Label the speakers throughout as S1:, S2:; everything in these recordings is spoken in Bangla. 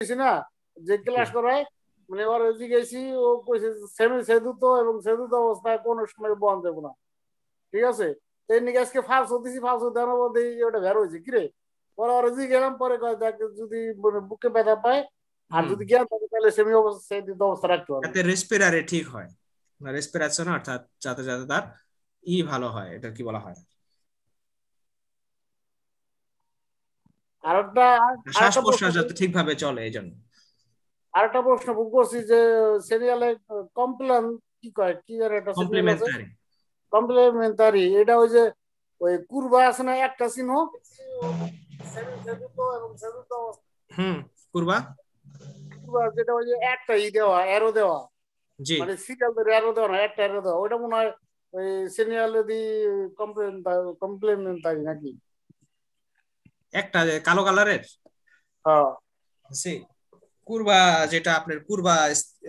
S1: গেছি না যে ক্লাস করায় মানে এবার ওই গেছি ও কইছে সেমি সেদুত এবং সেদুত অবস্থায় কোন সময় বন্ধ দেব না ঠিক আছে তো এমনি আজকে ফার্স হতেছি হতে ওটা বের হয়েছে কিরে পরে ওর গেলাম পরে কয় দেখ যদি মানে বুকে ব্যথা পায় আর যদি জ্ঞান থাকে তাহলে সেমি অবস্থা সেদুত অবস্থা রাখতে হবে যাতে
S2: রেসপিরারে ঠিক হয় রেসপিরেশন অর্থাৎ যাতে যাতে তার ই ভালো হয় এটা কি বলা হয়
S1: আরেকটা মানে শ্বাস প্রশ্বাস প্রশ্ন বুক করছি যে সিরিয়ালে কমপ্লেন কি কয় কি এর একটা কমপ্লিমেন্টারি কমপ্লিমেন্টারি এটা ওই যে ওই কুরবা আছে না একটা চিহ্ন
S2: হুম কুরবা
S1: কুরবা যেটা ওই যে একটা ই দেওয়া অ্যারো দেওয়া জি মানে সিরিয়াল ধরে অ্যারো দেওয়া না একটা অ্যারো দেওয়া ওটা মনে হয় ওই সিরিয়াল দি কমপ্লিমেন্টারি
S2: নাকি একটা কালো কালারের হ্যাঁ। সেই কুরবা যেটা আপনার কুরবা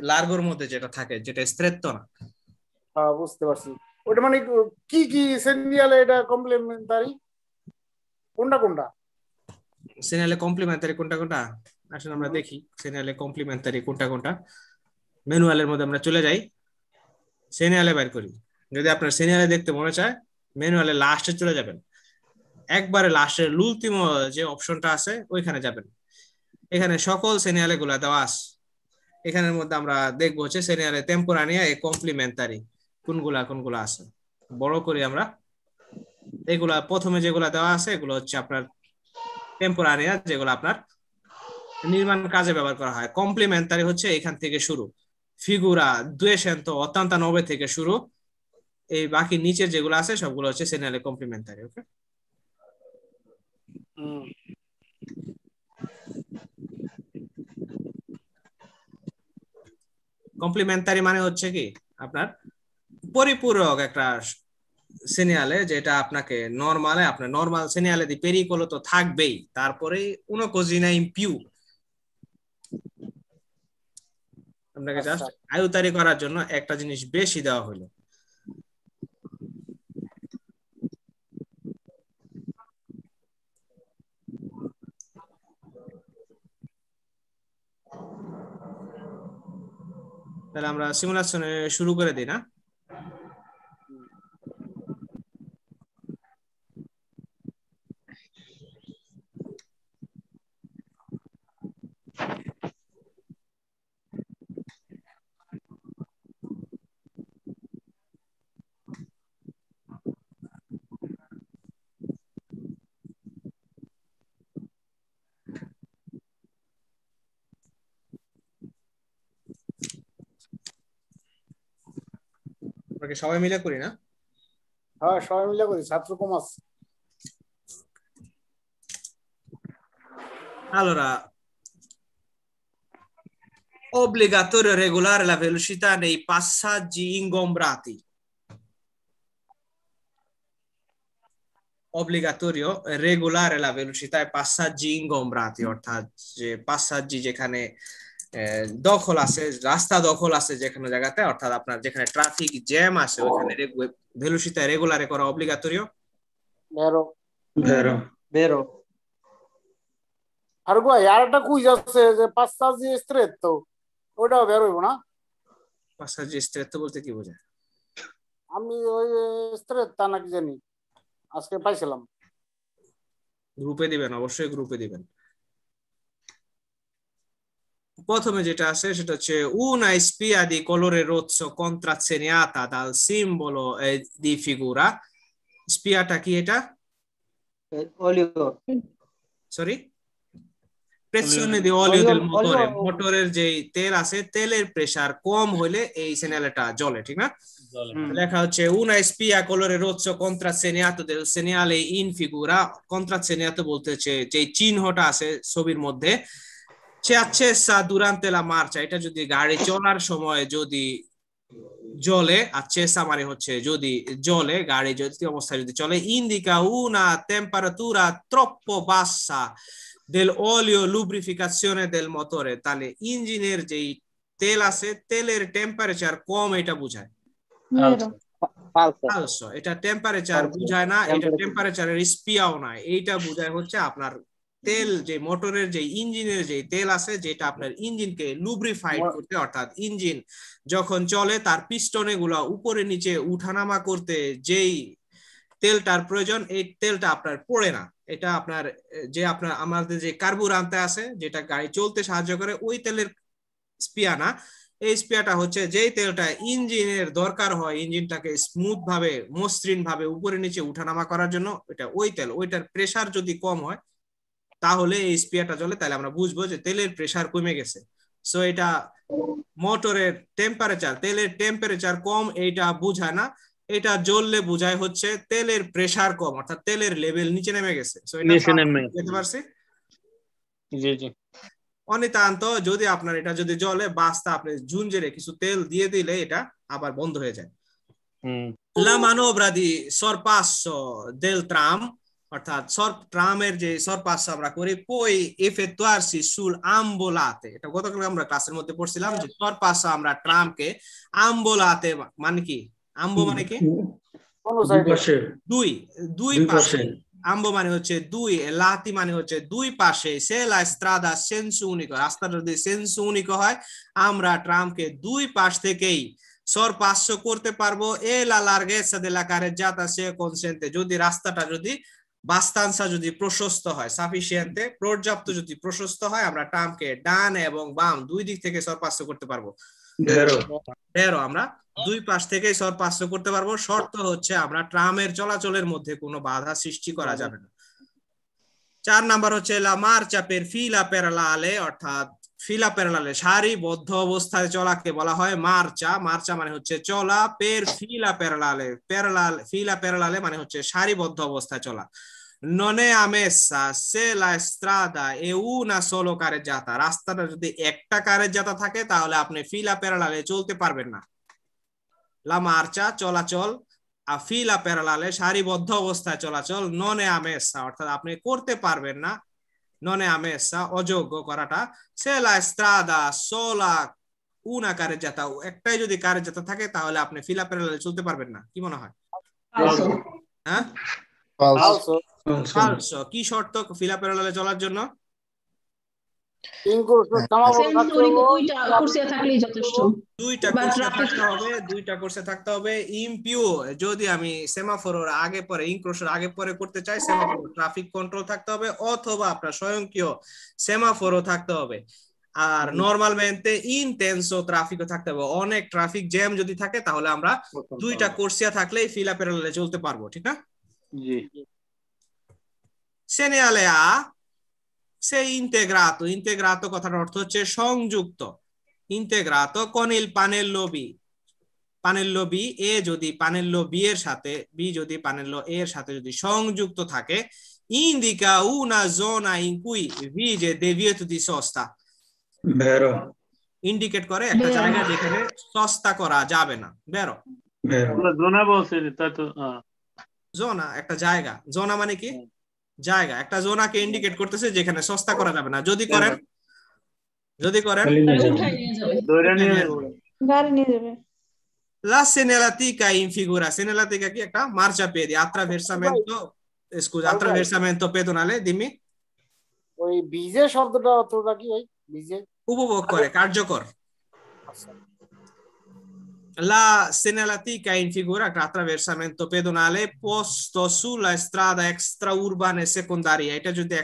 S2: লার্গোর মধ্যে যেটা থাকে যেটা স্ত্রেত্ব না হ্যাঁ বুঝতে পারছি
S1: ওটা মানে কি কি সিরিয়ালে এটা কমপ্লিমেন্টারি
S2: কোনটা কোনটা সিরিয়ালে কমপ্লিমেন্টারি কোনটা কোনটা আসলে আমরা দেখি সিরিয়ালে কমপ্লিমেন্টারি কোনটা কোনটা ম্যানুয়ালের মধ্যে আমরা চলে যাই সিরিয়ালে বের করি যদি আপনার সিরিয়ালে দেখতে মনে চায় ম্যানুয়ালে লাস্টে চলে যাবেন একবারে লাস্টের লুলতিম যে অপশনটা আছে ওইখানে যাবেন এখানে সকল সিনিয়ালে গুলা দেওয়া আছে এখানের মধ্যে আমরা দেখবো হচ্ছে সিনিয়ালে টেম্পোরানিয়া এ কমপ্লিমেন্টারি কোনগুলা কোনগুলা আছে বড় করি আমরা এগুলা প্রথমে যেগুলা দেওয়া আছে এগুলো হচ্ছে আপনার টেম্পোরানিয়া যেগুলো আপনার নির্মাণ কাজে ব্যবহার করা হয় কমপ্লিমেন্টারি হচ্ছে এখান থেকে শুরু ফিগুরা দুয়েশান্ত অত্যন্ত নবে থেকে শুরু এই বাকি নিচের যেগুলো আছে সবগুলো হচ্ছে সেনিয়ালে কমপ্লিমেন্টারি ওকে কমপ্লিমেন্টারি মানে হচ্ছে কি আপনার পরিপূরক একটা সিনিয়ালে যেটা আপনাকে নর্মালে আপনার নর্মাল সিনিয়ালে দি পেরিকোলো তো থাকবেই তারপরে কোজিনা ইম্পিউ আপনাকে জাস্ট আচ্ছা। আয়ুতারি করার জন্য একটা জিনিস বেশি দেওয়া হলো তাহলে আমরা সিমুলেশন শুরু করে দিই না নাকি সবাই মিলে করি না হ্যাঁ সবাই মিলে করি ছাত্র কমাস Allora, obbligatorio regolare la velocità nei passaggi ingombrati. Obbligatorio regolare la velocità ai passaggi ingombrati, ortaggi cioè যে passaggi যেখানে cioè দখল আছে রাস্তা দখল আছে যেখানে জায়গাতে অর্থাৎ আপনার যেখানে ট্রাফিক জ্যাম আছে ওখানে ভেলোসিতা রেগুলারে করা অব্লিগাটোরিও বেরো বেরো বেরো
S1: আর গো একটা কুইজ আছে যে পাঁচসাজি স্ট্রেট তো ওটাও বের হইব না
S2: স্ট্রেট তো বলতে কি বোঝায়
S1: আমি ওই স্ট্রেট তা নাকি জানি আজকে পাইছিলাম
S2: গ্রুপে দিবেন অবশ্যই গ্রুপে দিবেন প্রথমে যেটা আছে সেটা হচ্ছে উনা স্পিয়া দি কলরে রোৎস কন্ট্রাসেনিয়াতা দাল সিম্বল দি ফিগুরা স্পিয়াটা কি এটা সরি প্রেসিওনে দি অলিও দিল মোটরে মোটরের যে তেল আছে তেলের প্রেসার কম হইলে এই সেনালেটা জলে ঠিক না লেখা হচ্ছে উন উনা স্পিয়া কলরে রোৎস কন্ট্রাসেনিয়াত দেল সেনিয়ালে ইন ফিগুরা কন্ট্রাসেনিয়াত বলতেছে যে চিহ্নটা আছে ছবির মধ্যে c'è accesa durante la marcia এটা যদি গাড়ি চলার সময় যদি জলে accesa মানে হচ্ছে যদি জলে গাড়ি যদি অবস্থায় যদি চলে indica una temperatura troppo bassa dell'olio lubrificazione del motore তাহলে ইঞ্জিনের যেই তেল আছে তেলের টেম্পারেচার কম এটা বুঝায় আচ্ছা। এটা টেম্পারেচার বুঝায় না এটা টেম্পারেচারের স্পিয়াও নাই এইটা বুঝায় হচ্ছে আপনার তেল যে মোটরের যে ইঞ্জিনের যে তেল আছে যেটা আপনার ইঞ্জিনকে লুব্রিফাইড করতে অর্থাৎ ইঞ্জিন যখন চলে তার পিস্টনে গুলা উপরে নিচে উঠানামা করতে যেই তেলটার প্রয়োজন এই তেলটা আপনার পড়ে না এটা আপনার যে আপনার আমাদের যে আনতে আছে যেটা গাড়ি চলতে সাহায্য করে ওই তেলের স্পিয়া না এই স্পিয়াটা হচ্ছে যেই তেলটা ইঞ্জিনের দরকার হয় ইঞ্জিনটাকে স্মুথ ভাবে মসৃণ ভাবে উপরে নিচে উঠানামা করার জন্য এটা ওই তেল ওইটার প্রেসার যদি কম হয় তাহলে এই স্পিয়ারটা জ্বলে তাহলে আমরা বুঝবো যে তেলের প্রেসার কমে গেছে সো এটা মোটরের টেম্পারেচার তেলের টেম্পারেচার কম এইটা বোঝায় না এটা জ্বললে বোঝায় হচ্ছে তেলের প্রেসার কম অর্থাৎ তেলের লেভেল নিচে নেমে গেছে সো এটা পারছি জি জি অনিতান্ত যদি আপনার এটা যদি জলে বাস্তা আপনি ঝুঞ্জেরে কিছু তেল দিয়ে দিলে এটা আবার বন্ধ হয়ে যায় লা manovra di দেল del অর্থাৎ সর ট্রামের যে সরপাস আমরা করি পই তোয়ারসি সুল আম্বোলাতে এটা গতকাল আমরা ক্লাসের মধ্যে পড়ছিলাম যে সরপাস আমরা ট্রামকে আম্বোলাতে মানে কি আম্বো মানে কি দুই দুই পাশে আম্বো মানে হচ্ছে দুই লাতি মানে হচ্ছে দুই পাশে সেলা স্ত্রাদা সেন্স উনিক যদি সেন্স উনিক হয় আমরা ট্রামকে দুই পাশ থেকেই সরপাস্য করতে পারবো এ লা লার্গেসা দে লা কারেজাতা সে কনসেন্টে যদি রাস্তাটা যদি বাস্তানসা যদি প্রশস্ত হয় সাফিসিয়েন্টে পর্যাপ্ত যদি প্রশস্ত হয় আমরা টামকে ডান এবং বাম দুই দিক থেকে সরপাস করতে পারবো তেরো আমরা দুই পাশ থেকে সরপাস করতে পারবো শর্ত হচ্ছে আমরা ট্রামের চলাচলের মধ্যে কোনো বাধা সৃষ্টি করা যাবে না চার নাম্বার হচ্ছে লা চাপের পের ফিলা পেরালা আলে অর্থাৎ ফিলা প্যারালালে সারিবদ্ধ অবস্থায় চলাকে বলা হয় মার্চা মার্চা মানে হচ্ছে চলা পের ফিলা প্যারালালে প্যারালাল ফিলা প্যারালালে মানে হচ্ছে সারিবদ্ধ অবস্থায় চলা ননে আমেসা সে লা স্ত্রাদা এ না সোলো কারের যাতা রাস্তাটা যদি একটা কারের যাতা থাকে তাহলে আপনি ফিলা প্যারালালে চলতে পারবেন না লা মার্চা চলাচল ফিলা প্যারালালে সারিবদ্ধ অবস্থায় চলাচল ননে আমেসা অর্থাৎ আপনি করতে পারবেন না non è ammessa o যোগ্য করাটা se la strada sola una carreggiata একটাই যদি carreggiata থাকে তাহলে আপনি ফিলা প্যারালাল চলতে পারবেন না কি মনে হয় হ্যাঁ কি শর্ত ফিলা প্যারালালে চলার জন্য হ্যাঁ। যদি আমি আগে পরে আগে পরে করতে চাই সেমাফোর ট্রাফিক কন্ট্রোল থাকতে হবে অথবা আপনার স্বয়ংক্রিয় সেমাফোরও থাকতে হবে আর নর্মাল মেনতে ইনটেন্সও ট্রাফিকও থাকতে হবে অনেক ট্রাফিক জ্যাম যদি থাকে তাহলে আমরা দুইটা কোর্সিয়া থাকলেই ফিলাপের চলতে পারবো ঠিক না জি সেনে আ সে ইন্টেগ্রাত ইন্টেগ্রাত কথার অর্থ হচ্ছে সংযুক্ত ইন্টেগ্রাত কনিল পানের লবি পানের লবি এ যদি পানের লো বি এর সাথে বি যদি পানের লো এর সাথে যদি সংযুক্ত থাকে indica una zona ইনকুই ভি যে devieto তুদি সস্তা বেরো ইন্ডিকেট করে একটা জায়গা যেখানে সস্তা করা যাবে না বেরো জোনা বলছে তাই তো জোনা একটা জায়গা জোনা মানে কি হ্যাঁ। জায়গা একটা জোনাকে ইন্ডিকেট করতেছে যেখানে সস্তা করা যাবে না যদি হ্যাঁ। করেন যদি করেন লা সেনেলাতিকা ইন ফিগুরা সেনেলাতিকা কি একটা মার্চা পেয়ে দি আত্রা ভেরসামেন্টো স্কুজ আত্রা ভেরসামেন্টো পেদনালে দিমি
S1: ওই বিজে শব্দটা কি
S2: উপভোগ করে কার্যকর আচ্ছা। la segnalatica in figura attraversamento pedonale posto sulla strada e secondaria. Eta যদি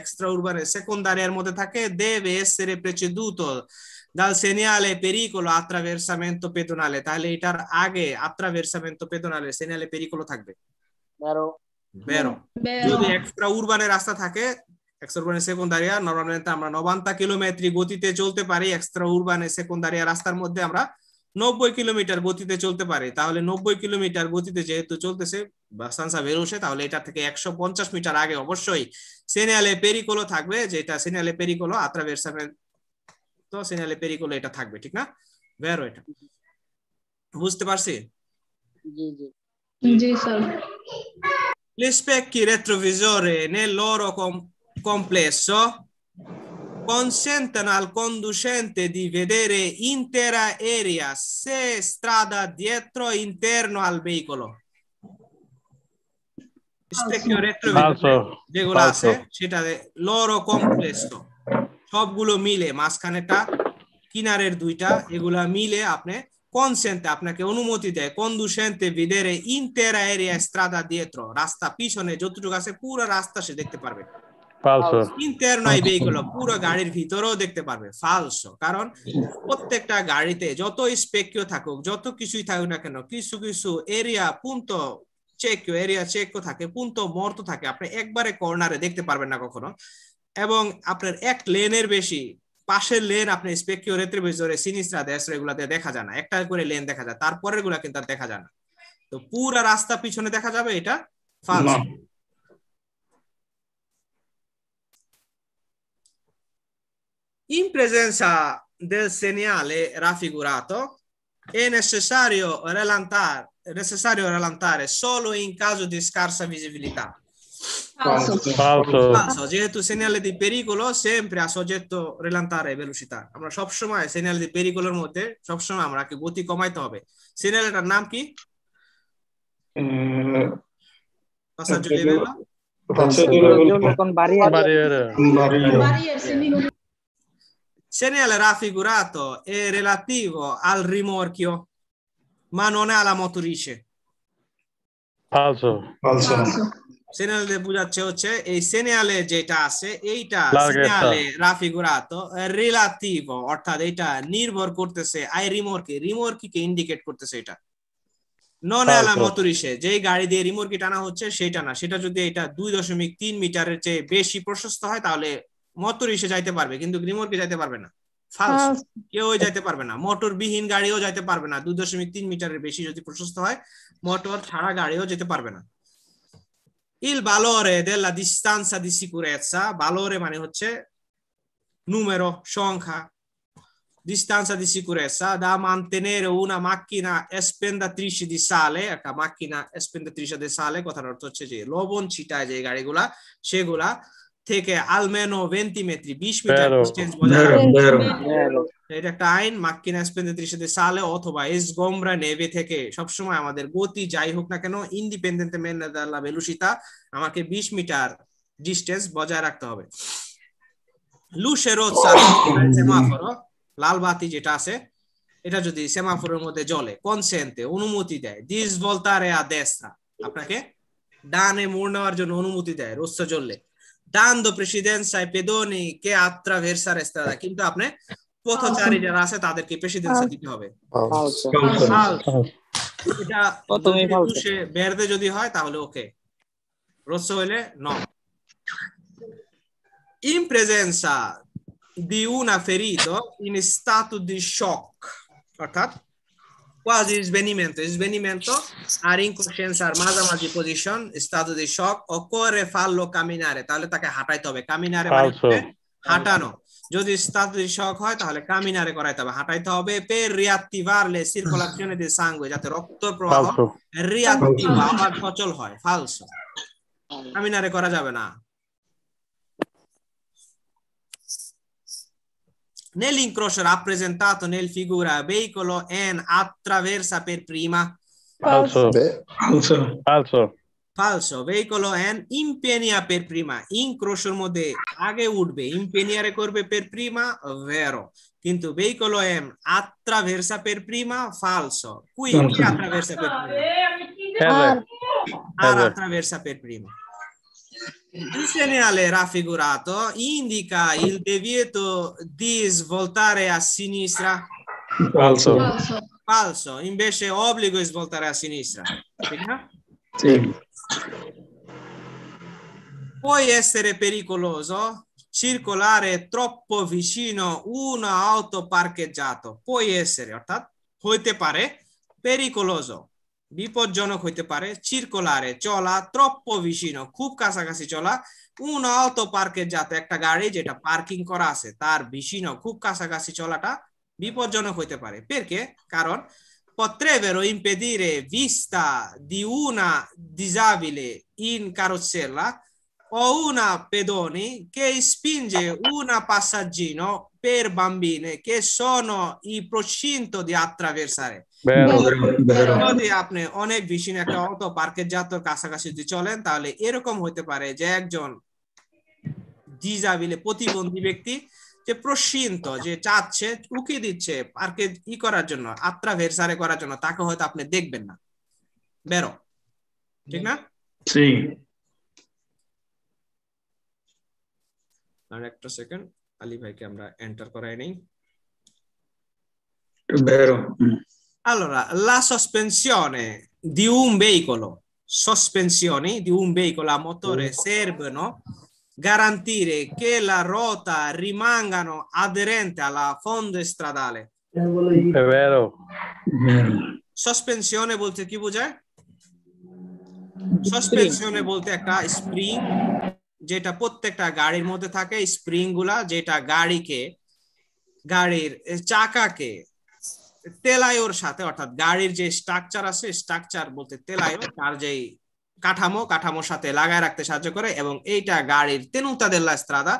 S2: e secondaria মধ্যে che deve essere preceduto dal segnale pericolo attraversamento pedonale. Tale এটার age attraversamento pedonale segnale pericolo tagbe. Vero. Vero. e rasta রাস্তা থাকে এক্সট্রা সেকেন্ডারিয়া নর্মালmente আমরা 90 কিলোমিটার gotite চলতে pari এক্সট্রা উর্বানে সেকেন্ডারিয়া রাস্তার মধ্যে আমরা নব্বই কিলোমিটার গতিতে চলতে পারে তাহলে নব্বই কিলোমিটার গতিতে যেহেতু চলতেছে সানসা বেরোসে তাহলে এটা থেকে একশো পঞ্চাশ মিটার আগে অবশ্যই সেনিয়ালে পেরিকোলো থাকবে যেটা সেনিয়ালে পেরিকোলো আত্রা বেরসামের তো সেনিয়ালে পেরিকোলো এটা থাকবে ঠিক না বেরো এটা বুঝতে পারছি জি কি জি sir gli specchi retrovisore nel loro com- complesso consentano al conducente di vedere intera area se strada dietro interno al veicolo specchio retro যেগুলো আছে সেটাতে লরো কমপ্লেক্স সবগুলো মিলে মাঝখানেটা কিনারের দুইটা এগুলা মিলে আপনি কনসেন্টে আপনাকে অনুমতি দেয় কন্ডুসেন্টে ভিদেরে ইন্টেরা এরিয়া স্ট্রাদা দিয়েত্র রাস্তা পিছনে যতটুকু আছে পুরো রাস্তা সে দেখতে পারবে ফালসো ইন্টার নয় ভেহিকুলো পুরো গাড়ির ভিতরেও দেখতে পারবে ফালসো কারণ প্রত্যেকটা গাড়িতে যত স্পেকিও থাকুক যত কিছুই থাকুক না কেন কিছু কিছু এরিয়া পুন্ত চেক এরিয়া চেক থাকে পুন্ত মর্ত থাকে আপনি একবারে কর্নারে দেখতে পারবেন না কখনো এবং আপনার এক লেনের বেশি পাশের লেন আপনি স্পেকিও রেত্রে বেজরে দেশ এগুলাতে দেখা যায় না একটা করে লেন দেখা যায় তারপরে গুলা কিন্তু দেখা যায় না তো পুরা রাস্তা পিছনে দেখা যাবে এটা ফালসো In presenza del segnale raffigurato è necessario rallentare, necessario rallentare solo in caso di scarsa visibilità.
S1: Falso. Falso. Falso.
S2: যেহেতু সিগন্যালে দি পেরিকুলো sempre a soggetto rilantare velocità আমরা সব সময় সিগন্যাল দি পেরিকুলোর মধ্যে সব সময় আমরা কি গতি কমাইতে হবে সিগন্যালটার নাম কি পাসাজুলেবেলা পাসাজুলেবেলা
S1: কোন বাড়ি বাড়ি বাড়ি
S2: se nel raffigurato è relativo al rimorchio, ma non alla motrice.
S1: Falso. Falso. Falso.
S2: nel di c'è e se ne tasse e i segnale raffigurato relativo অর্থাৎ এটা নির্ভর করতেছে আই rimorchi, রিমোর্কিকে ইন্ডিকেট করতেছে এটা Non è la motorice, j দিয়ে রিমোর্কি rimorchi tana hoce, shetana, সেটা যদি এটা দুই দশমিক তিন মিটারের চেয়ে বেশি প্রশস্ত হয় তাহলে মটর ইসে যাইতে পারবে কিন্তু গ্রিমোর্কে যাইতে পারবে না ফালস হ্যাঁ। কেউ যাইতে পারবে না মোটর বিহীন গাড়িও যাইতে পারবে না দুই দশমিক তিন মিটারের বেশি যদি প্রশস্ত হয় মোটর ছাড়া গাড়িও যেতে পারবে না ইল বালোরে দেলা দিস্তানসা দিসি করে বালোরে মানে হচ্ছে নুমেরো সংখ্যা দিস্তানসা দিসি করে আচ্ছা দা মান্তেনের উনা মাকিনা এসপেন্দা ত্রিশ দি সালে একটা মাকিনা এসপেন্ডা ত্রিশ দি সালে কথার অর্থ হচ্ছে যে লবণ ছিটায় যে গাড়িগুলা সেগুলা থেকে আলমেনো ভেন্টিমেট্রি বিশ মিটার ডিস্টেন্স বজায় এটা একটা আইন মাক্কিনা সাথে সালে অথবা এস গোমরা নেভে থেকে সবসময় আমাদের গতি যাই হোক না কেন ইন্ডিপেন্ডেন্টে মেনাদাল্লা বেলুসিতা আমাকে বিশ মিটার ডিস্টেন্স বজায় রাখতে হবে লুসেরোজ সেমাফোর লাল বাতি যেটা আছে এটা যদি সেমাফোরের মধ্যে জ্বলে কনসেন্টে অনুমতি দেয় দিস বলতারে আদেশা আপনাকে ডানে মোড় নেওয়ার জন্য অনুমতি দেয় রোজ জ্বললে dando precedenza ai pedoni che attraversare strada কিন্তু আপনি পথচারী যারা আছে তাদেরকে প্রেসিডেন্সি দিতে হবে এটা তুমি সে বেরতে যদি হয় তাহলে ok. রোসো হলে no. in presenza di una ferito in stato di shock অর্থাৎ quasi svenimento. Il svenimento a incoscienza আর মাঝামাঝি পজিশন স্থাতু দি শক অকরে ফাল্লো কামিনারে তাহলে তাকে হাঁটাইতে হবে কামিনারে মানে হাঁটানো যদি স্থাতু শক হয় তাহলে কামিনারে করাইতে হবে হাঁটাইতে হবে পে রিয়াক্টিভার লে সার্কুলেশনে দি সাঙ্গুয়ে যাতে রক্ত প্রবাহ রিয়াক্টিভ আবার সচল হয় ফালসো কামিনারে করা যাবে না Nell'incrocio rappresentato nel figura veicolo N attraversa per prima Falso.
S1: Falso. Falso.
S2: Falso. Veicolo N impegna per prima. Incrocio মধ্যে আগে উঠবে ইম্পেনিয়ারে করবে per prima vero. quinto veicolo M attraversa per prima falso. Qui attraversa per prima? R. R attraversa per prima. Il segnale raffigurato indica il divieto di svoltare a sinistra. Falso. Falso. Invece obbligo di svoltare a sinistra. Sì. Può essere pericoloso circolare troppo vicino un'auto parcheggiata. Può essere, অর্থাৎ pare pericoloso. বিপজ্জনক হইতে পারে চিরকোলারে চলা troppo vicino খুব কাছাকাছি চলা un auto parcheggiata একটা গাড়ি যেটা পার্কিং করা আছে তার vicino খুব কাছাকাছি চলাটা বিপজ্জনক হইতে পারে perché কারণ potrebbero impedire vista di una disabile in carrozzella o una pedone che spinge una passaggino per bambine che sono in procinto di attraversare যদি আপনি অনেক বেশি একটা অটো পার্কের যাত্রার কাছাকাছি যদি চলেন তাহলে এরকম হতে পারে যে একজন ডিজাবিলে প্রতিবন্ধী ব্যক্তি যে প্রসিন্ত যে চাচ্ছে উকি দিচ্ছে পার্কে ই করার জন্য আত্রা ভেরসারে করার জন্য তাকে হয়তো আপনি দেখবেন না বেরো ঠিক না আর একটা সেকেন্ড আলী ভাইকে আমরা এন্টার করাই নেই বেরো Allora, la sospensione di un veicolo, sospensioni di un veicolo a motore servono garantire che la ruota rimangano aderente alla fonte stradale.
S1: È vero.
S2: Sospensione volte chi বলতে কি বোঝায়? সসপেনশনে বলতে একটা স্প্রিং যেটা প্রত্যেকটা গাড়ির মধ্যে থাকে স্প্রিং গুলা যেটা গাড়িকে গাড়ির che eh, তেলায়োর সাথে অর্থাৎ গাড়ির যে স্ট্রাকচার আছে স্ট্রাকচার বলতে তেলায়ো তার যে কাঠামো কাঠামোর সাথে লাগায় রাখতে সাহায্য করে এবং এইটা গাড়ির তেনুতাদেল্লা স্ত্রাদা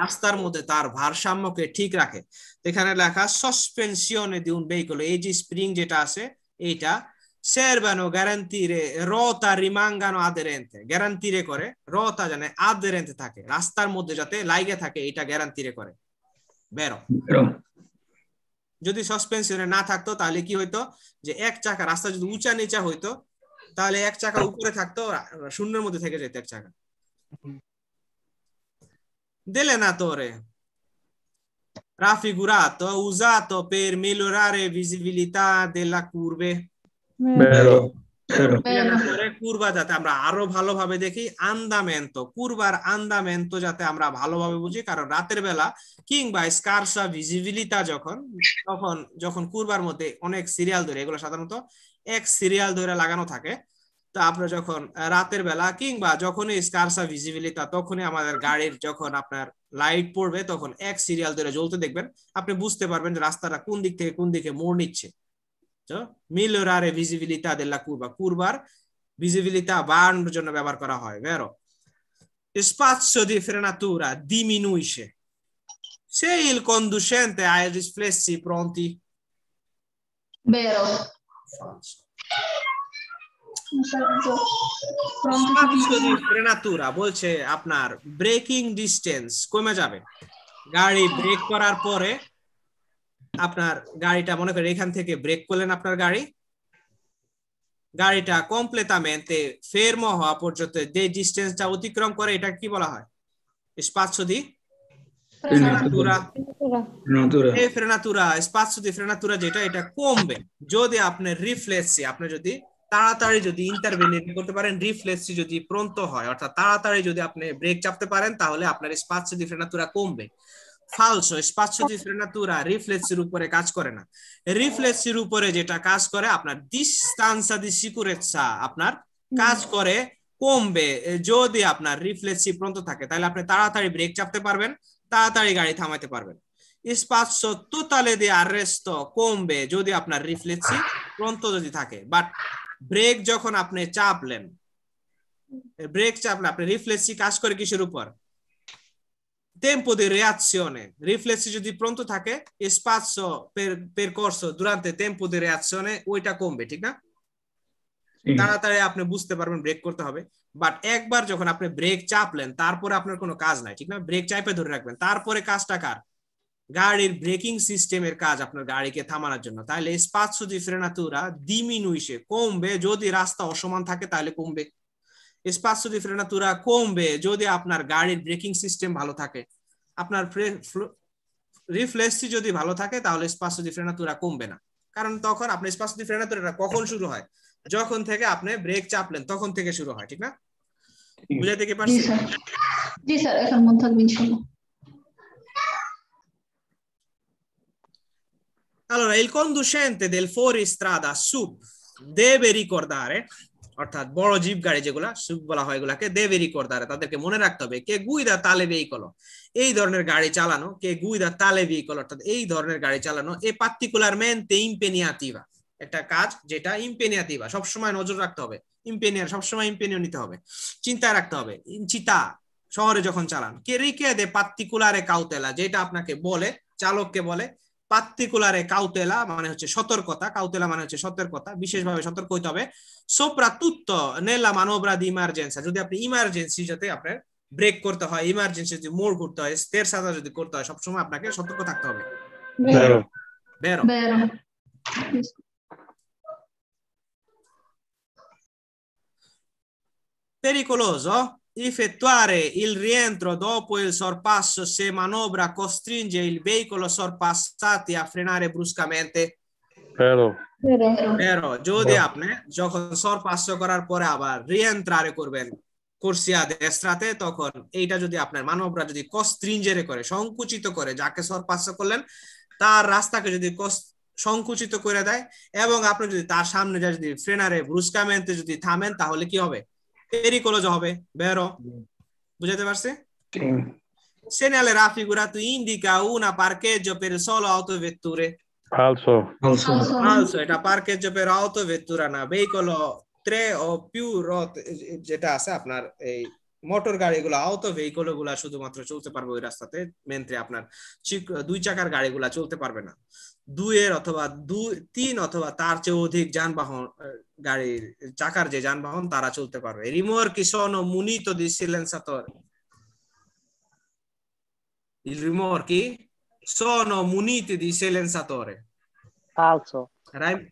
S2: রাস্তার মধ্যে তার ভারসাম্যকে ঠিক রাখে এখানে লেখা সাসপেনশনে দিউন ভেহিকল এই যে স্প্রিং যেটা আছে এইটা guarantee servono garantire rota rimangano guarantee রে করে রতা জানে আদেরেন্তে থাকে রাস্তার মধ্যে যাতে লাইগে থাকে এটা গ্যারান্টিরে করে বেরো যদি সাসপেনশনে না থাকতো তাহলে কি হইতো যে এক চাকা রাস্তা যদি উঁচা নিচা হইতো তাহলে এক চাকা উপরে থাকতো শূন্যের মধ্যে থেকে যেত এক চাকা দিলে না তোরে ha figurato, ha usato per migliorare visibilità della curve. Vero. কুরবা যাতে আমরা আরো ভালোভাবে দেখি আন্দামেন্ত কুরবার আন্দামেন্ত যাতে আমরা ভালোভাবে বুঝি কারণ রাতের বেলা কিংবা স্কারসা ভিজিবিলিটা যখন তখন যখন কুরবার মধ্যে অনেক সিরিয়াল ধরে এগুলো সাধারণত এক সিরিয়াল ধরে লাগানো থাকে তো আপনার যখন রাতের বেলা কিংবা যখনই স্কারসা ভিজিবিলিটা তখনই আমাদের গাড়ির যখন আপনার লাইট পড়বে তখন এক সিরিয়াল ধরে জ্বলতে দেখবেন আপনি বুঝতে পারবেন যে রাস্তাটা কোন দিক থেকে কোন দিকে মোড় নিচ্ছে মিলোরারে ভিজিবিলিটা দেল্লা কুরবা কুরবার ভিজিবিলিটা বাড়ানোর জন্য ব্যবহার করা হয় vero spazio di frenatura diminuisce se il conducente ha i riflessi pronti vero falso ফ্রেনাতুরা বলছে আপনার ব্রেকিং ডিস্টেন্স কমে যাবে গাড়ি ব্রেক করার পরে আপনার গাড়িটা মনে করেন এখান থেকে ব্রেক করলেন আপনার গাড়ি গাড়িটা কমপ্লেতামেন্তে ফেরমো হওয়া পর্যন্ত যে ডিস্টেন্সটা অতিক্রম করে এটা কি বলা হয় স্পাচ্ছো যেটা এটা কমবে যদি আপনি রিফ্লেক্সি আপনি যদি তাড়াতাড়ি যদি ইন্টারভেনিট করতে পারেন রিফ্লেক্সি যদি প্রন্ত হয় অর্থাৎ তাড়াতাড়ি যদি আপনি ব্রেক চাপতে পারেন তাহলে আপনার স্পাচ্ছো ফ্রেনাতুরা কমবে ফালসো স্পাচ্য নাতুরা রিফ্লেক্সির উপরে কাজ করে না রিফ্লেক্সির উপরে যেটা কাজ করে আপনার দিস্তানসা দি সিকুরেসা আপনার কাজ করে কমবে যদি আপনার রিফ্লেক্সি প্রান্ত থাকে তাহলে আপনি তাড়াতাড়ি ব্রেক চাপতে পারবেন তাড়াতাড়ি গাড়ি থামাতে পারবেন স্পাচ্য তোতালে দিয়ে আরেস্ত কমবে যদি আপনার রিফ্লেক্সি প্রান্ত যদি থাকে বাট ব্রেক যখন আপনি চাপলেন ব্রেক চাপলে আপনি রিফ্লেক্সি কাজ করে কিসের উপর tempo di reazione. Riflessi যদি pronto থাকে, spazio per percorso durante tempo di reazione ওইটা কমবে, ঠিক না? তাড়াতাড়ি আপনি বুঝতে পারবেন ব্রেক করতে হবে বাট একবার যখন আপনি ব্রেক চাপলেন তারপরে আপনার কোনো কাজ নাই ঠিক না ব্রেক চাপে ধরে রাখবেন তারপরে কাজটা কার গাড়ির ব্রেকিং সিস্টেমের কাজ আপনার গাড়িকে থামানোর জন্য তাহলে স্পাৎসু দি ফ্রেনাতুরা দিমিনুইসে কমবে যদি রাস্তা অসমান থাকে তাহলে কমবে স্পাসো দি ফ্রেনাতুরা কমবে যদি আপনার গাড়ির ব্রেকিং সিস্টেম ভালো থাকে আপনার রিফ্লেক্সি যদি ভালো থাকে তাহলে স্পাসো দি ফ্রেনাতুরা কমবে না কারণ তখন আপনি স্পাসো দি ফ্রেনাতুরা কখন শুরু হয় যখন থেকে আপনি ব্রেক চাপলেন তখন থেকে শুরু হয় ঠিক না বুঝাইতে কি পারছি
S1: জি স্যার এখন মন থাকবেন ইনশাআল্লাহ
S2: Allora, il conducente del fuoristrada sub deve ricordare অর্থাৎ বড় জীব গাড়ি যেগুলা সুখ বলা হয় এগুলাকে দেবেরি করতারে তাদেরকে মনে রাখতে হবে কে গুইদা তালে বেই কলো এই ধরনের গাড়ি চালানো কে গুইদা তালে বেই কলো অর্থাৎ এই ধরনের গাড়ি চালানো এ পার্টিকুলার মেন তে ইম্পেনিয়াতিভা একটা কাজ যেটা ইম্পেনিয়াতিভা সবসময় নজর রাখতে হবে ইম্পেনিয়ার সবসময় ইম্পেনিয় নিতে হবে চিন্তায় রাখতে হবে চিতা শহরে যখন চালান কে রিকে দে পার্টিকুলারে কাউতেলা যেটা আপনাকে বলে চালককে বলে পার্টিকুলারে কাউতেলা মানে হচ্ছে সতর্কতা কাউতেলা মানে হচ্ছে সতর্কতা বিশেষভাবে সতর্ক হইতে হবে সোপ্রা তুত্ত নেলা মানবরা দি ইমার্জেন্সি যদি আপনি ইমার্জেন্সি যাতে আপনার ব্রেক করতে হয় ইমার্জেন্সি যদি মোড় করতে হয় স্টের সাদা যদি করতে হয় সবসময় আপনাকে সতর্ক থাকতে হবে বেরো pericoloso effettuare il rientro dopo il sorpasso se manovra costringe il veicolo sorpassati a frenare bruscamente pero pero যদি আপনি যখন সরপাস করার পরে আবার রিএন্ট্রারে করবেন কুরসিয়া দেস্ত্রাতে তখন এইটা যদি আপনার মানবরা যদি কস্ট্রিঞ্জেরে করে সংকুচিত করে যাকে সরপাস করলেন তার রাস্তাকে যদি সংকুচিত করে দেয় এবং আপনি যদি তার সামনে যদি ফ্রেনারে ব্রুসকামেন্টে যদি থামেন তাহলে কি হবে এরি কলো যা হবে তুই ইন্ডিকা উনা পার্কে জপের সলো অটো ভেতুরে ফালসো এটা পার্কে জপের অটো ভেতুরা না বেই কলো ত্রে ও পিউ রত যেটা আছে আপনার এই মোটর গাড়িগুলো আউট ভেহিকল গুলা শুধুমাত্র চলতে পারবে ওই রাস্তাতে মেনতে আপনার দুই চাকার গাড়িগুলা চলতে পারবে না দুয়ের অথবা দু তিন অথবা তার চেয়ে অধিক যানবাহন গাড়ির চাকার যে যানবাহন তারা চলতে পারবে রিমোর কিষণ ও মুনিত দি silenziatore il rimorchi sono muniti di silenziatore falso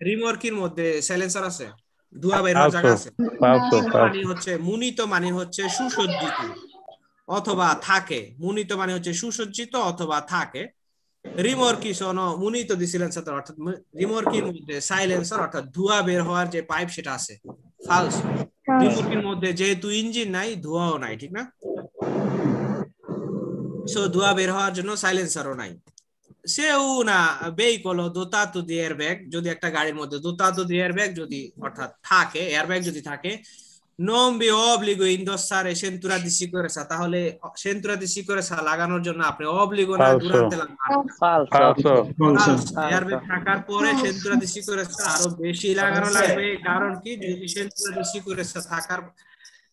S2: রিমোর্কির মধ্যে সাইলেন্সার আছে ধোয়া বের জায়গা আছে মানে হচ্ছে মুনিত মানে হচ্ছে সুসজ্জিত অথবা থাকে মুনিত মানে হচ্ছে সুসজ্জিত অথবা থাকে রিমর্কি সহ উনি তো দিছিলেন সাথে অর্থাৎ রিমর্কির মধ্যে সাইলেন্সার অর্থাৎ ধোঁয়া বের হওয়ার যে পাইপ সেটা আছে ফালস রিমর্কির মধ্যে যেহেতু ইঞ্জিন নাই ধোঁয়াও নাই ঠিক না সো ধোঁয়া বের হওয়ার জন্য সাইলেন্সারও নাই সেও না বেই করলো দোতাতো দিয়ে এয়ার ব্যাগ যদি একটা গাড়ির মধ্যে দোতাতো দিয়ে এয়ার ব্যাগ যদি অর্থাৎ থাকে এয়ার ব্যাগ যদি থাকে নম বি অবলিগো ইন্দোসার সেন্তুরা দিশি করে সা তাহলে সেন্তুরা দিশি করে সা লাগানোর জন্য আপনি অবলিগো না দূরান্তে
S1: লাগবে
S2: থাকার পরে সেন্তুরা দিশি করে সা আরো বেশি লাগানো লাগবে কারণ কি যদি সেন্তুরা দিশি করে সা থাকার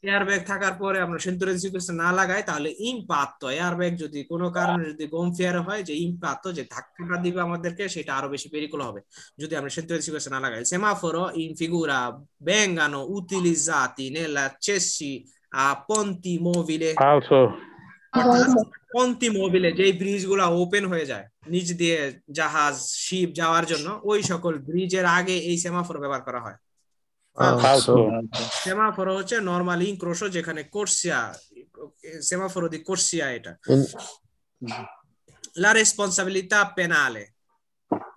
S2: এয়ারব্যাগ থাকার পরে আমরা সেন্টুরেন্সি না লাগাই তাহলে ইম্পাত্ত এয়ারব্যাগ যদি কোনো কারণে যদি গম ফেয়ার হয় যে ইম্পাত্ত যে ধাক্কাটা দিবে আমাদেরকে সেটা আরো বেশি পেরিকুল হবে যদি আমরা সেন্টুরেন্সি না লাগাই সেমাফোরো ইন ফিগুরা বেঙ্গানো utilizzati nella চেসি a ponti mobile মোবিলে যেই ব্রিজ গুলা ওপেন হয়ে যায় নিচ দিয়ে জাহাজ শিপ যাওয়ার জন্য ওই সকল ব্রিজের আগে এই সেমাফোর ব্যবহার করা হয় সেমাফোরো হচ্ছে নর্মাল ইনক্রোশো যেখানে কোর্সিয়া সেমাফোরো দি কোর্সিয়া এটা লা রেসপন্সাবিলিতা পেনালে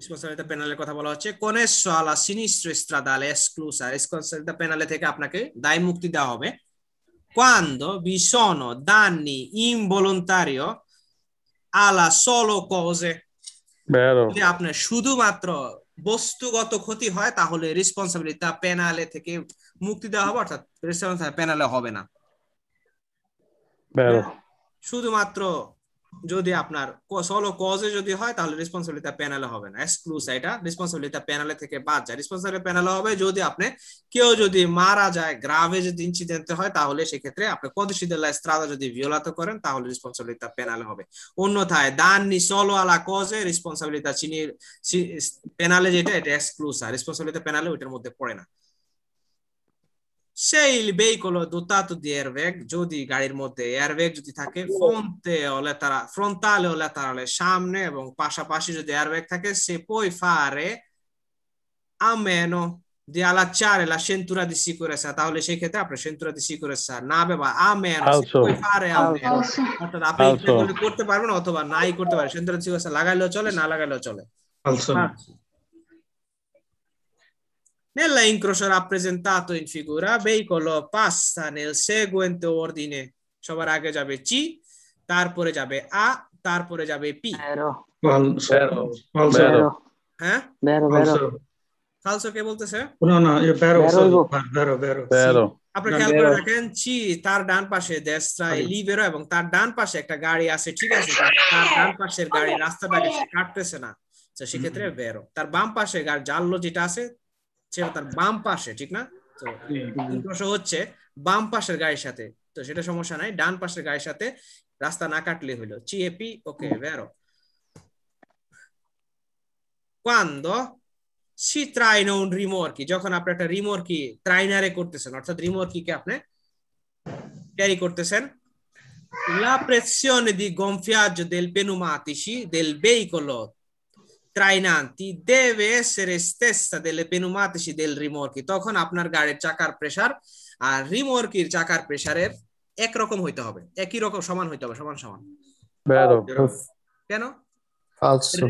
S2: রেসপন্সাবিলিতা পেনালের কথা বলা হচ্ছে কোনেসো আলা সিনিস্ট্রো স্ট্রাদালে এসক্লুসা রেসপন্সাবিলিতা পেনালে থেকে আপনাকে দায় মুক্তি দেওয়া হবে quando vi sono danni involontario alla solo cose Vero. আপনি শুধুমাত্র বস্তুগত ক্ষতি হয় তাহলে রেসপন্সিবিলিটি তা পেনালে থেকে মুক্তি দেওয়া হবে অর্থাৎ রেসপন্সিবিলিটি পেনালে হবে না শুধুমাত্র যদি আপনার সলো কজে যদি হয় তাহলে রেসপন্সিবিলিটি প্যানেলে হবে না এক্সক্লুস এটা রেসপন্সিবিলিটি প্যানেলে থেকে বাদ যায় রেসপন্সিবিলিটি প্যানেলে হবে যদি আপনি কেউ যদি মারা যায় গ্রাভে যদি ইনসিডেন্ট হয় তাহলে সেক্ষেত্রে আপনি কদশিদেলা স্ত্রাদা যদি ভিওলাত করেন তাহলে রেসপন্সিবিলিটি প্যানেলে হবে অন্যথায় দান সলো আলা কজে রেসপন্সিবিলিটি চিনির প্যানেলে যেটা এটা এক্সক্লুস এক্সক্লুসিভ রেসপন্সিবিলিটি প্যানেলে ওইটার মধ্যে পড়ে না সেই বেইক হলো তো দিয়ে এয়ারব্যাগ যদি গাড়ির মধ্যে এয়ারব্যাগ যদি থাকে ফ্রন্টে হলে তারা ফ্রন্টালে হলে তারা হলে সামনে এবং পাশাপাশি যদি এয়ারব্যাগ থাকে সে পই ফারে a meno di allacciare la cintura di তাহলে সেই ক্ষেত্রে আপনি cintura di sicurezza না বেবা আমেন পই ফারে আমেন অর্থাৎ আপনি করতে পারবেন অথবা নাই করতে পারবেন cintura di sicurezza লাগাইলেও চলে না লাগাইলেও চলে Nella Nell'incrocio rappresentato in figura, veicolo passa nel seguente ordine. Ciavarà che già C, Tarpore già A, Tarpore già P. Vero.
S1: Vero. Vero. Eh? Vero, vero.
S2: Falso che বলতেছে না না এ বেরো
S1: বেরো বেরো বেরো
S2: আপনি খেয়াল করে দেখেন চি তার ডান পাশে দেশরা লিবেরো এবং তার ডান পাশে একটা গাড়ি আছে ঠিক আছে তার ডান পাশের গাড়ি রাস্তাটাকে কাটতেছে না তো সেক্ষেত্রে বেরো তার বাম পাশে গাড়ি জাল্লো যেটা আছে সেটা তার বাম পাশে ঠিক না তো প্রশ্ন হচ্ছে বাম পাশের গায়ের সাথে তো সেটা সমস্যা নাই ডান পাশের গায়ের সাথে রাস্তা না কাটলে হইলো চিএপি ওকে ভেরো quando si traina un rimorchi যখন আপনি একটা কি ট্রাইনারে করতেছেন অর্থাৎ রিমোর কি রিমোর্কিকে আপনি ক্যারি করতেছেন লা la pressione দেল gonfiaggio del দেল বেই কলত trainanti deve essere stessa delle pneumatici del rimorchi তখন আপনার গাড়ির চাকার প্রেসার আর রিমোর্কির চাকার প্রেসারের একরকম হইতে হবে একই রকম সমান হইতে হবে সমান সমান কেন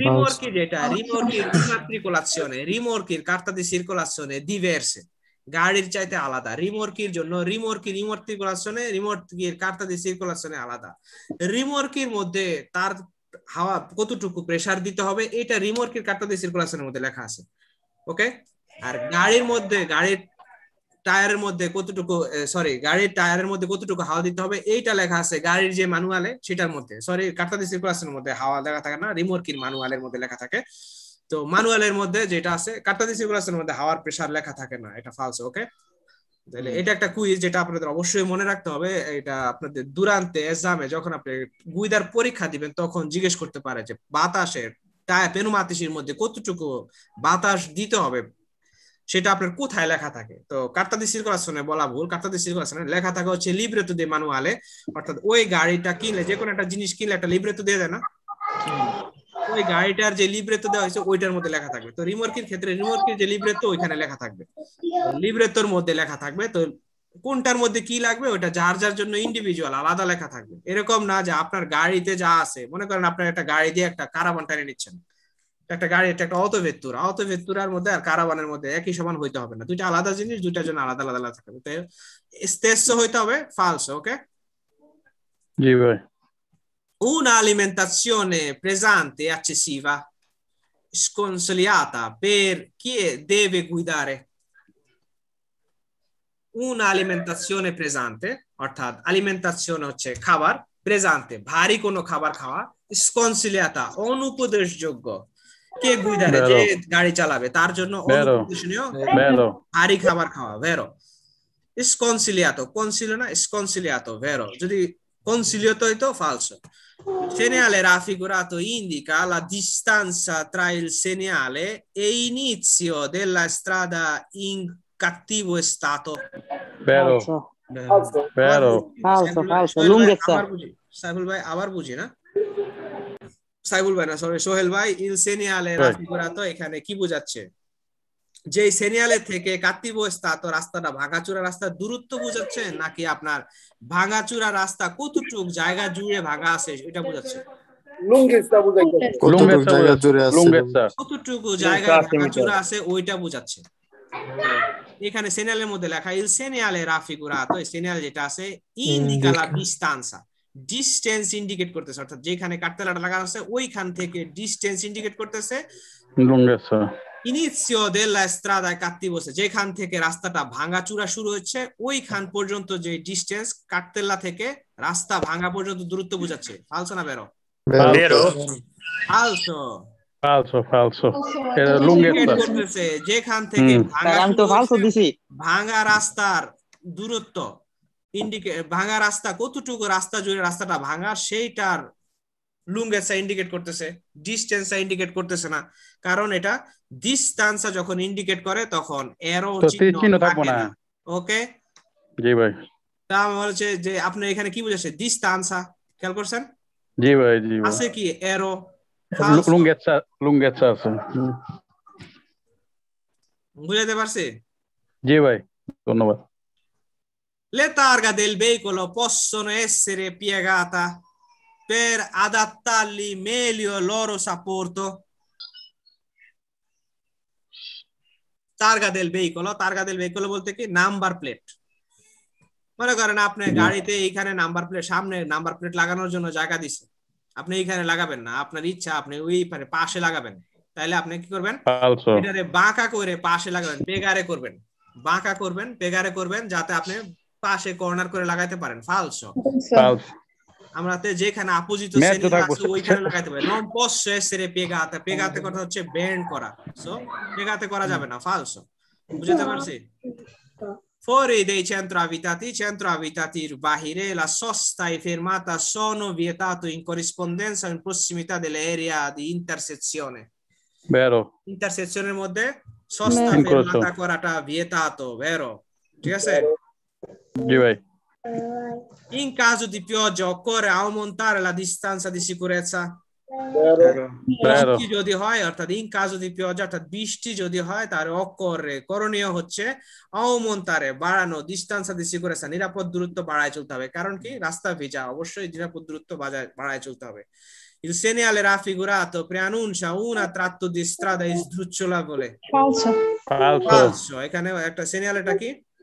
S2: rimorchi যেটা rimorchiর circolazione rimorchiর carta di circolazione diverse গাড়ির চাইতে আলাদা রিমোর্কির জন্য রিমোর্কি রিমোর্কির কার্তা দিয়ে সার্কুলাশনে আলাদা রিমোর্কির মধ্যে তার হাওয়া কতটুকু প্রেসার দিতে হবে এটা রিমোর্কের কাটটা দিয়ে সার্কুলেশনের মধ্যে লেখা আছে ওকে আর গাড়ির মধ্যে গাড়ির টায়ারের মধ্যে কতটুকু সরি গাড়ির টায়ারের মধ্যে কতটুকু হাওয়া দিতে হবে এইটা লেখা আছে গাড়ির যে ম্যানুয়ালে সেটার মধ্যে সরি দিয়ে সার্কুলেশনের মধ্যে হাওয়া লেখা থাকে না রিমোর্কির ম্যানুয়ালের মধ্যে লেখা থাকে তো ম্যানুয়ালের মধ্যে যেটা আছে দিয়ে সার্কুলেশনের মধ্যে হাওয়ার প্রেসার লেখা থাকে না এটা ফালস ওকে তাহলে এটা একটা কুইজ যেটা আপনাদের অবশ্যই মনে রাখতে হবে এটা আপনাদের দুরান্তে এক্সামে যখন আপনি গুইদার পরীক্ষা দিবেন তখন জিজ্ঞেস করতে পারে যে বাতাসের পেনুমাতিসির মধ্যে কতটুকু বাতাস দিতে হবে সেটা আপনার কোথায় লেখা থাকে তো কার্তাদি সিরকুলাসনে বলা ভুল কার্তাদি সিরকুলাসনে লেখা থাকে হচ্ছে লিব্রেতো দে মানুয়ালে অর্থাৎ ওই গাড়িটা কিনলে যে কোনো একটা জিনিস কিনলে একটা লিব্রেতো দিয়ে দেয় না ওই গাড়িটার যে লিব্রেতো দেওয়া হয়েছে ওইটার মধ্যে লেখা থাকবে তো রিমর্কির ক্ষেত্রে রিমর্কির যে লিব্রেতো ওইখানে লেখা থাকবে লিব্রেতোর মধ্যে লেখা থাকবে তো কোনটার মধ্যে কি লাগবে ওটা যার যার জন্য ইন্ডিভিজুয়াল আলাদা লেখা থাকবে এরকম না যে আপনার গাড়িতে যা আছে মনে করেন আপনার একটা গাড়ি দিয়ে একটা কারাবান টানে নিচ্ছেন একটা গাড়ি এটা একটা অত ভেত্তুরা অত ভেত্তুরার মধ্যে আর কারাবানের মধ্যে একই সমান হইতে হবে না দুইটা আলাদা জিনিস দুইটার জন্য আলাদা আলাদা থাকবে তো স্তেস্য হইতে হবে ফালস ওকে জি ভাই Una alimentazione pesante e eccessiva sconsigliata per chi deve guidare. Una alimentazione pesante, অর্থাৎ alimentazione হচ্ছে খাবার প্রেজান্তে ভারী কোনো খাবার খাওয়া স্কনসিলিয়াতা অনুপদেশযোগ্য কে গুইদারে যে গাড়ি চালাবে তার জন্য অনুপদেশনীয় ভারী খাবার খাওয়া ভেরো স্কনসিলিয়াতো কনসিলিও না স্কনসিলিয়াতো ভেরো যদি কনসিলিয়তো হইতো ফালসো il segnale raffigurato indica la distanza tra il segnale e inizio della strada in cattivo stato. Vero.
S1: Falso. Vero. Falso, falso. Lunghezza.
S2: আবার বুঝি না সাইবুল ভাই না সরি সোহেল ভাই ইন সেনিয়ালে রাফিগুরাতো এখানে কি বোঝাচ্ছে যে সেনিয়ালে থেকে কাত্তিব স্থাত রাস্তাটা ভাঙাচোরা রাস্তার দূরত্ব বোঝাচ্ছে নাকি আপনার ভাঙাচুরা রাস্তা কতটুক জায়গা জুড়ে ভাঙা আছে এটা বোঝাচ্ছে কতটুকু ভাঙাচুরা আছে ওইটা বোঝাচ্ছে এখানে মধ্যে লেখা ইল রাফিকুরা তো যেটা আছে ডিসটেন্স ইন্ডিকেট করতেছে অর্থাৎ যেখানে কাটতে লাগানো আছে ওইখান থেকে ডিসটেন্স ইন্ডিকেট করতেছে ইনিশিও দেলা স্ট্রাদা কাত্তিবসে যেখান থেকে রাস্তাটা ভাঙা ভাঙাচুরা শুরু হচ্ছে ওইখান পর্যন্ত যে ডিসটেন্স কাটতেলা থেকে রাস্তা ভাঙা পর্যন্ত দূরত্ব বোঝাচ্ছে ফালসো না বেরো বেরো ফালসো
S1: ফালসো ফালসো
S2: যেখান থেকে ভাঙা আমি তো ফালসো দিছি ভাঙা রাস্তার দূরত্ব ইন্ডিকে ভাঙা রাস্তা কতটুকু রাস্তা জুড়ে রাস্তাটা ভাঙা সেইটার লুঙ্গেসা ইন্ডিকেট করতেছে ডিস্টেন্সা ইন্ডিকেট করতেছে না কারণ এটা ডিস্টেন্সা যখন ইন্ডিকেট করে তখন এরো চিহ্ন থাকবে না ওকে জি ভাই তা হচ্ছে যে আপনি এখানে কি বুঝাচ্ছে ডিস্টেন্সা খেয়াল করছেন
S1: জি ভাই জি ভাই আছে কি এরো লুঙ্গেসা লুঙ্গেসা আছে বুঝাতে পারছে জি ভাই ধন্যবাদ
S2: Le targa del veicolo possono essere piegata per adattarli meglio al loro supporto. Targa del veicolo, targa del veicolo বলতে কি নাম্বার প্লেট মনে করেন আপনার গাড়িতে এইখানে নাম্বার প্লেট সামনে নাম্বার প্লেট লাগানোর জন্য জায়গা দিছে আপনি এইখানে লাগাবেন না আপনার ইচ্ছা আপনি ওই মানে পাশে লাগাবেন তাহলে আপনি কি করবেন এটারে বাঁকা করে পাশে লাগাবেন বেগারে করবেন বাঁকা করবেন বেগারে করবেন যাতে আপনি পাশে কর্নার করে লাগাইতে পারেন ফালসো আমরাতে যেখানে আপোজিত শ্রেণী আছে ওইখানে লাগাইতে পারি নন পোস্ট সেরে পেগাতে পেগাতে কথা হচ্ছে ব্যান্ড করা সো পেগাতে করা যাবে না ফালসো বুঝতে পারছি Fuori dei centro abitati, centro abitati Bahire, la sosta e fermata sono vietato in corrispondenza in prossimità dell'area di intersezione. Vero. Intersezione modè, sosta e fermata corata vietato, vero? ঠিক আছে জি in caso di pioggia occorre aumentare la distanza di sicurezza
S1: বৃষ্টি
S2: যদি হয় অর্থাৎ ইন কাজ যদি পিওজা অর্থাৎ বৃষ্টি যদি হয় তার অকরে করণীয় হচ্ছে অমন্তারে বাড়ানো ডিস্টান্সা দি সিকুরেসা নিরাপদ দূরত্ব বাড়ায় চলতে হবে কারণ কি রাস্তা ভিজা অবশ্যই নিরাপদ দূরত্ব বাড়ায় চলতে হবে Il segnale raffigurato preannuncia una tratto di strada isdrucciolevole. Falso. Falso. Falso. এখানে একটা সিগন্যাল এটা chi?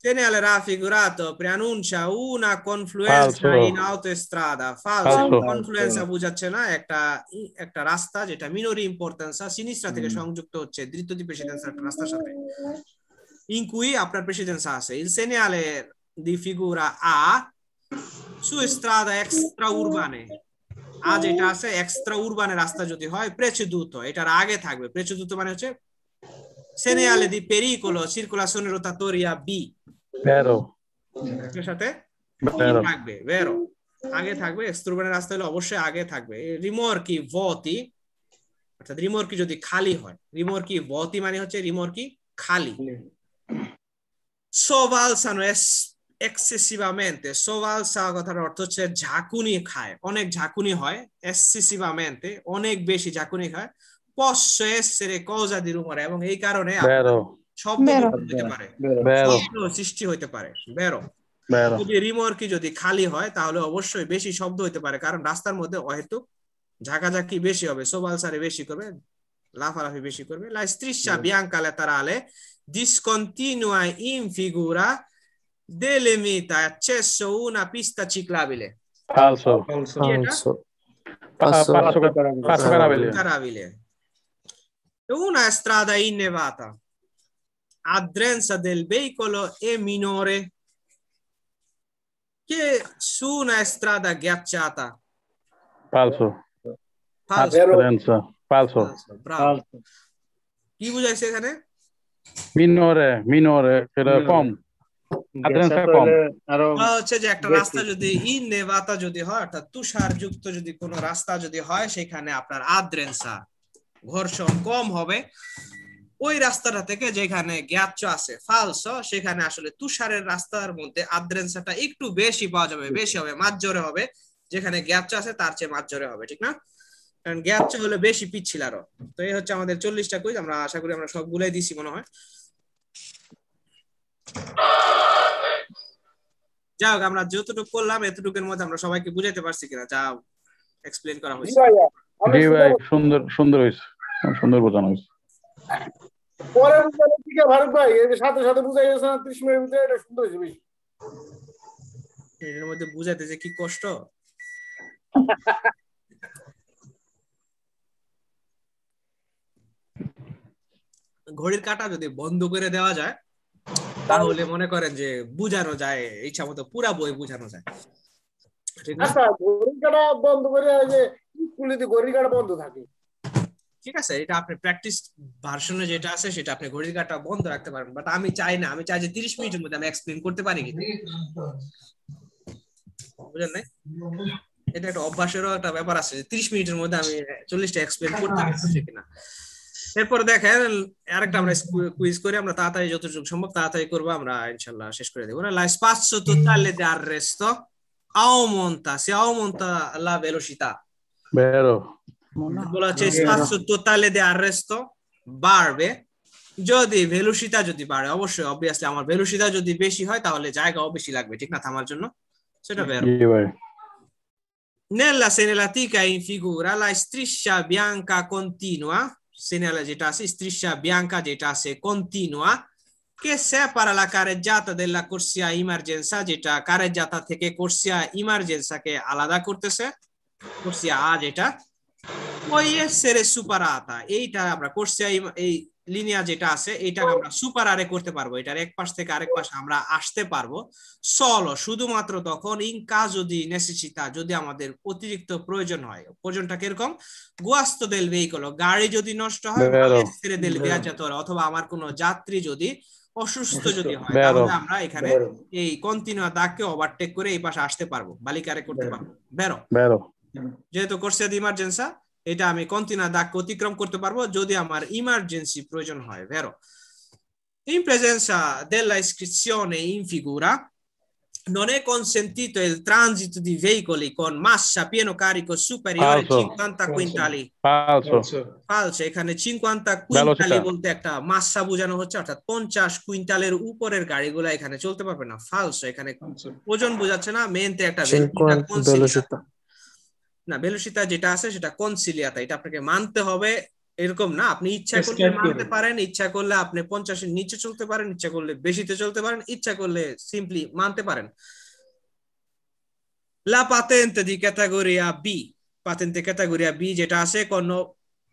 S2: Segnale raffigurato preannuncia una confluenza in autostrada. Falso. Confluence বোঝাচ্ছে না একটা একটা রাস্তা যেটা মিনোরি ইম্পর্টেন্স সিনিস্ট্রা থেকে সংযুক্ত হচ্ছে দ্বিতীয় প্রেসিডেন্স একটা রাস্তার সাথে in cui আপনার প্রেসিডেন্স আছে il segnale di figura A su strada extraurbane আজ এটা আছে এক্সট্রা উর্বানে রাস্তা যদি হয় প্রেচুদূত এটার আগে থাকবে প্রেচুদূত মানে হচ্ছে segnale mm. di pericolo circolazione rotatoria B vero সাথে থাকবে vero আগে থাকবে এক্সট্রুমেন্টের রাস্তা হলে অবশ্যই আগে থাকবে রিমোর্কি ভতি অর্থাৎ রিমোর্কি যদি খালি হয় রিমোর্কি ভতি মানে হচ্ছে রিমোর্কি খালি সোভালসানো এক্সেসিভামেন্টে সোভালসা কথার অর্থ হচ্ছে ঝাঁকুনি খায় অনেক ঝাঁকুনি হয় এক্সেসিভামেন্টে অনেক বেশি ঝাঁকুনি খায় posso essere cosa di rumore এবং এই কারণে শব্দ হতে পারে সৃষ্টি হতে পারে বেরো যদি রিমোর্কি যদি খালি হয় তাহলে অবশ্যই বেশি শব্দ হতে পারে কারণ রাস্তার মধ্যে অহেতুক ঝাঁকাঝাঁকি বেশি হবে সোবাল সারে বেশি করবে লাফালাফি বেশি করবে লা স্ত্রিশা বিয়াঙ্কা লেতারালে discontinua in figura delle meta accesso una pista ciclabile
S1: falso falso falso falso falso falso falso falso falso falso
S2: falso Una strada innevata. Adrenza del veicolo è minore che su una strada ghiacciata.
S1: Falso. Falso. Adrenza. Falso. Falso. Bravo.
S2: Falso. কি বুঝাইছে এখানে
S1: মিনরে মিনরে এটা কম আদ্রাংশা কম আর হচ্ছে যে একটা রাস্তা যদি
S2: ইন নেভাতা যদি হয় অর্থাৎ তুষারযুক্ত যদি কোনো রাস্তা যদি হয় সেখানে আপনার আদ্রেন্সা ঘর্ষণ কম হবে ওই রাস্তাটা থেকে যেখানে গ্যাচ আছে ফালস সেখানে আসলে তুষারের রাস্তার মধ্যে আদ্রেন্সাটা একটু বেশি পাওয়া যাবে বেশি হবে মাঝজোরে হবে যেখানে গ্যাচ আছে তার চেয়ে মাঝজোরে হবে ঠিক না কারণ গ্যাচ হলে বেশি পিচ্ছিল আরো তো এই হচ্ছে আমাদের চল্লিশটা কুইজ আমরা আশা করি আমরা সবগুলাই দিছি মনে হয় যাই হোক আমরা যতটুকু করলাম এতটুকুর মধ্যে আমরা সবাইকে বুঝাইতে পারছি কিনা যা এক্সপ্লেন করা হয়েছে জি ভাই
S1: সুন্দর সুন্দর হয়েছে সুন্দর বোঝানো হয়েছে পরে বুঝানো ঠিক ভারত ভাই এর সাথে সাথে বুঝাই গেছে না ত্রিশ মিনিটের ভিতরে এটা
S2: সুন্দর হয়েছে বেশি এর মধ্যে বুঝাতে যে কি কষ্ট ঘড়ির কাটা যদি বন্ধ করে দেওয়া যায় তাহলে মনে করেন যে বুঝানো যায় ইচ্ছা মতো পুরা বই বুঝানো যায়
S1: আচ্ছা,
S2: ঠিক আছে এটা আপনি প্র্যাকটিস ভার্সনে যেটা আছে সেটা আপনি ঘড়ির কাটা বন্ধ রাখতে পারেন বাট আমি চাই না আমি চাই যে 30 মিনিটের মধ্যে আমি এক্সপ্লেন করতে পারি কি বুঝলেন না এটা একটা অভ্যাসেরও একটা ব্যাপার আছে তিরিশ মিনিটের মধ্যে আমি চল্লিশটা এক্সপ্লেন করতে পারছি কিনা এরপর দেখেন আরেকটা আমরা কুইজ করে আমরা তাড়াতাড়ি যতটুকু সম্ভব তাড়াতাড়ি করব আমরা ইনশাল্লাহ শেষ করে দেবো না লাইস 543 আর রেস্তো aumenta, si aumenta la velocità.
S1: Vero.
S2: Allora c'è spazio totale di arresto, barbe. যদি ভেলোসিটা যদি বাড়ে অবশ্যই অবভিয়াসলি আমার ভেলোসিটা যদি বেশি হয় তাহলে জায়গাও বেশি লাগবে ঠিক না থামার জন্য সেটা বের Nella segnalatica in figura la striscia bianca continua, segnala যেটা আছে striscia bianca যেটা আছে continua che separa la careggiata della corsia ইমার্জেন্সা যেটা কারেজাতা থেকে কোর্সিয়া ইমার্জেন্সাকে আলাদা করতেছে কোর্সিয়া আ যেটা ওই সেরে সুপারাতা এইটা আমরা কোর্সিয়া e, এই লিনিয়া যেটা আছে এইটাকে আমরা সুপার আরে করতে পারবো এটার এক পাশ থেকে আরেক পাশে আমরা আসতে পারবো সলো শুধুমাত্র তখন ইন কাজ যদি নেসেসিতা যদি আমাদের অতিরিক্ত প্রয়োজন হয় প্রয়োজনটা কিরকম গুয়াস্ত দেল ভেহিকল গাড়ি যদি নষ্ট হয় ছেড়ে দেল ভেয়া অথবা আমার কোনো যাত্রী যদি অসুস্থ যদি হয় তাহলে আমরা এখানে এই কন্টিনিউ দাগকে ওভারটেক করে এই পাশে আসতে পারবো বালিকারে করতে পারবো বেরো বেরো যেহেতু করছে ইমার্জেন্সা এটা আমি কন্টিনিউ দাগকে অতিক্রম করতে পারবো যদি আমার ইমার্জেন্সি প্রয়োজন হয় বেরো ইন প্রেজেন্সা দেলা iscrizione ইন ফিগুরা non è consentito il transito di veicoli con massa pieno carico superiore Falso. a 50 quintali Falso. পালছে এখানে cinquanta কুইন্টালি বলতে একটা মাসা বোঝানো হচ্ছে অর্থাৎ পঞ্চাশ কুইন্টালের উপরের গাড়িগুলো এখানে চলতে পারবে না ফালস এখানে ওজন বোঝাচ্ছে না মেনতে একটা না ভেলোসিতা যেটা আছে সেটা কনসিলিয়াতা এটা আপনাকে মানতে হবে এরকম না আপনি ইচ্ছা করলে মারতে পারেন ইচ্ছা করলে আপনি পঞ্চাশের নিচে চলতে পারেন ইচ্ছা করলে বেশিতে চলতে পারেন ইচ্ছা করলে সিম্পলি মানতে পারেন লা পাতেন্তে দি ক্যাটাগরিয়া বি পাতেন্তে ক্যাটাগরিয়া বি যেটা আছে কোন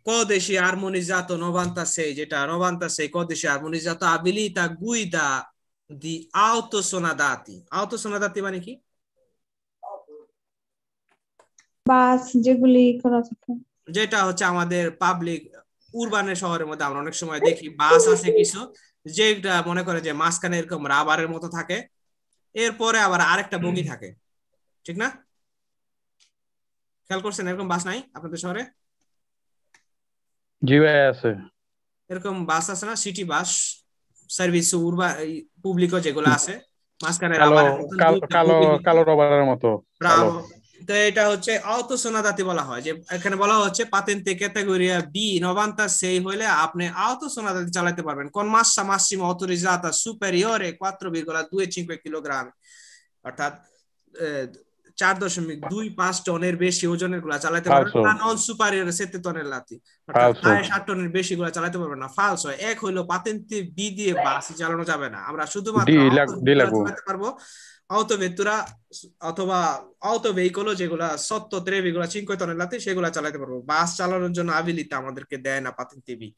S2: কদেশি হারমোনিজাত নবান্তা সেই যেটা নবান্তা সেই কদেশি আর্মোনিজাত আবিলিতা গুইদা দি আওতোসোনাদাতি সোনাদাতি মানে কি
S1: বাস যেগুলি করা থাকে
S2: যেটা হচ্ছে আমাদের পাবলিক উরবানের শহরের মধ্যে আমরা অনেক সময় দেখি বাস আছে কিছু যেটা মনে করে যে মাঝখানে এরকম রাবারের মতো থাকে এরপরে আবার আরেকটা বগি থাকে ঠিক না খেয়াল করছেন এরকম বাস নাই আপনাদের শহরে
S1: জি আছে
S2: এরকম বাস আছে না সিটি বাস সার্ভিস উরবা পাবলিকও যেগুলো আছে মাঝখানে কালো
S1: কালো মতো
S2: তো এটা হচ্ছে অত আওতোসোনাদাতি বলা হয় যে এখানে বলা হচ্ছে পাতেন্তে ক্যাটাগরিয়া বি নবান্তা সেই হলে আপনি অত সোনাদাতি চালাতে পারবেন কোন মাসা মাসিম অতরিজাতা সুপেরিয়রে কোয়াত্র বিগলা দুয়ে চিনকো কিলোগ্রাম অর্থাৎ চার দশমিক দুই পাঁচ টনের বেশি ওজনের গুলা চালাতে পারবেন না নন সুপারিয়র সেতে টনের লাতি প্রায় ষাট টনের বেশি গুলা চালাতে পারবেন না ফালস হয় এক হইলো পাতেন্তে বি দিয়ে বাস চালানো যাবে না আমরা শুধুমাত্র চালাতে পারবো auto vettura অথবা auto vehicle যেগুলা সত্তর এগুলা চালাতে পারবো বাস চালানোর জন্য আবিলিতে আমাদেরকে দেয় না পাতেন টিভি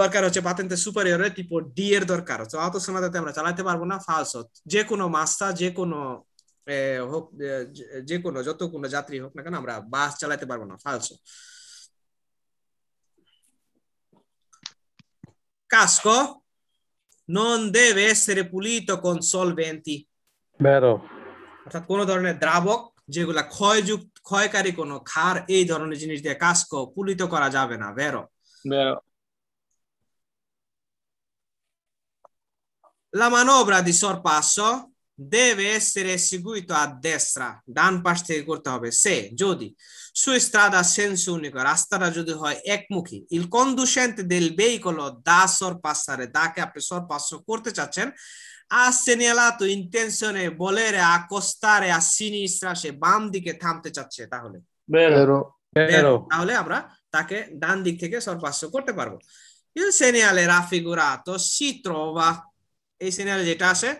S2: দরকার হচ্ছে সুপারিয়র টিপো ডি এর দরকার অত আমরা চালাতে পারবো না ফালস যে কোনো মাস্তা যে কোনো হোক যে কোনো যত কোনো যাত্রী হোক না কেন আমরা বাস চালাতে পারবো না ফালস কাস্কো non deve essere pulito con solventi বেরো অর্থাৎ কোনো ধরনের দ্রাবক যেগুলা ক্ষয়যুক্ত ক্ষয়কারী কোনো ক্ষার এই ধরনের জিনিস দিয়ে কাস্ক পুলিত করা যাবে না বেরো বেরো La manovra di sorpasso deve essere seguito a destra, ডান পাশ থেকে করতে হবে সে যদি সু স্ট্রাদা সেন্স রাস্তাটা যদি হয় একমুখী ইল কন্দুসেন্ত দিল বেই কল দা সর পাসারে কে আপনি সর পাস করতে চাচ্ছেন আসেনিয়ালা তো ইন্টেনশনে বলে রে আকস্তারে আসিনি ইসরাসে বাম দিকে থামতে চাচ্ছে তাহলে তাহলে আমরা তাকে ডান দিক থেকে সরপাস করতে পারবো ইল সেনিয়ালে রাফিগুরা তো চিত্র বা এই সেনিয়ালে যেটা আছে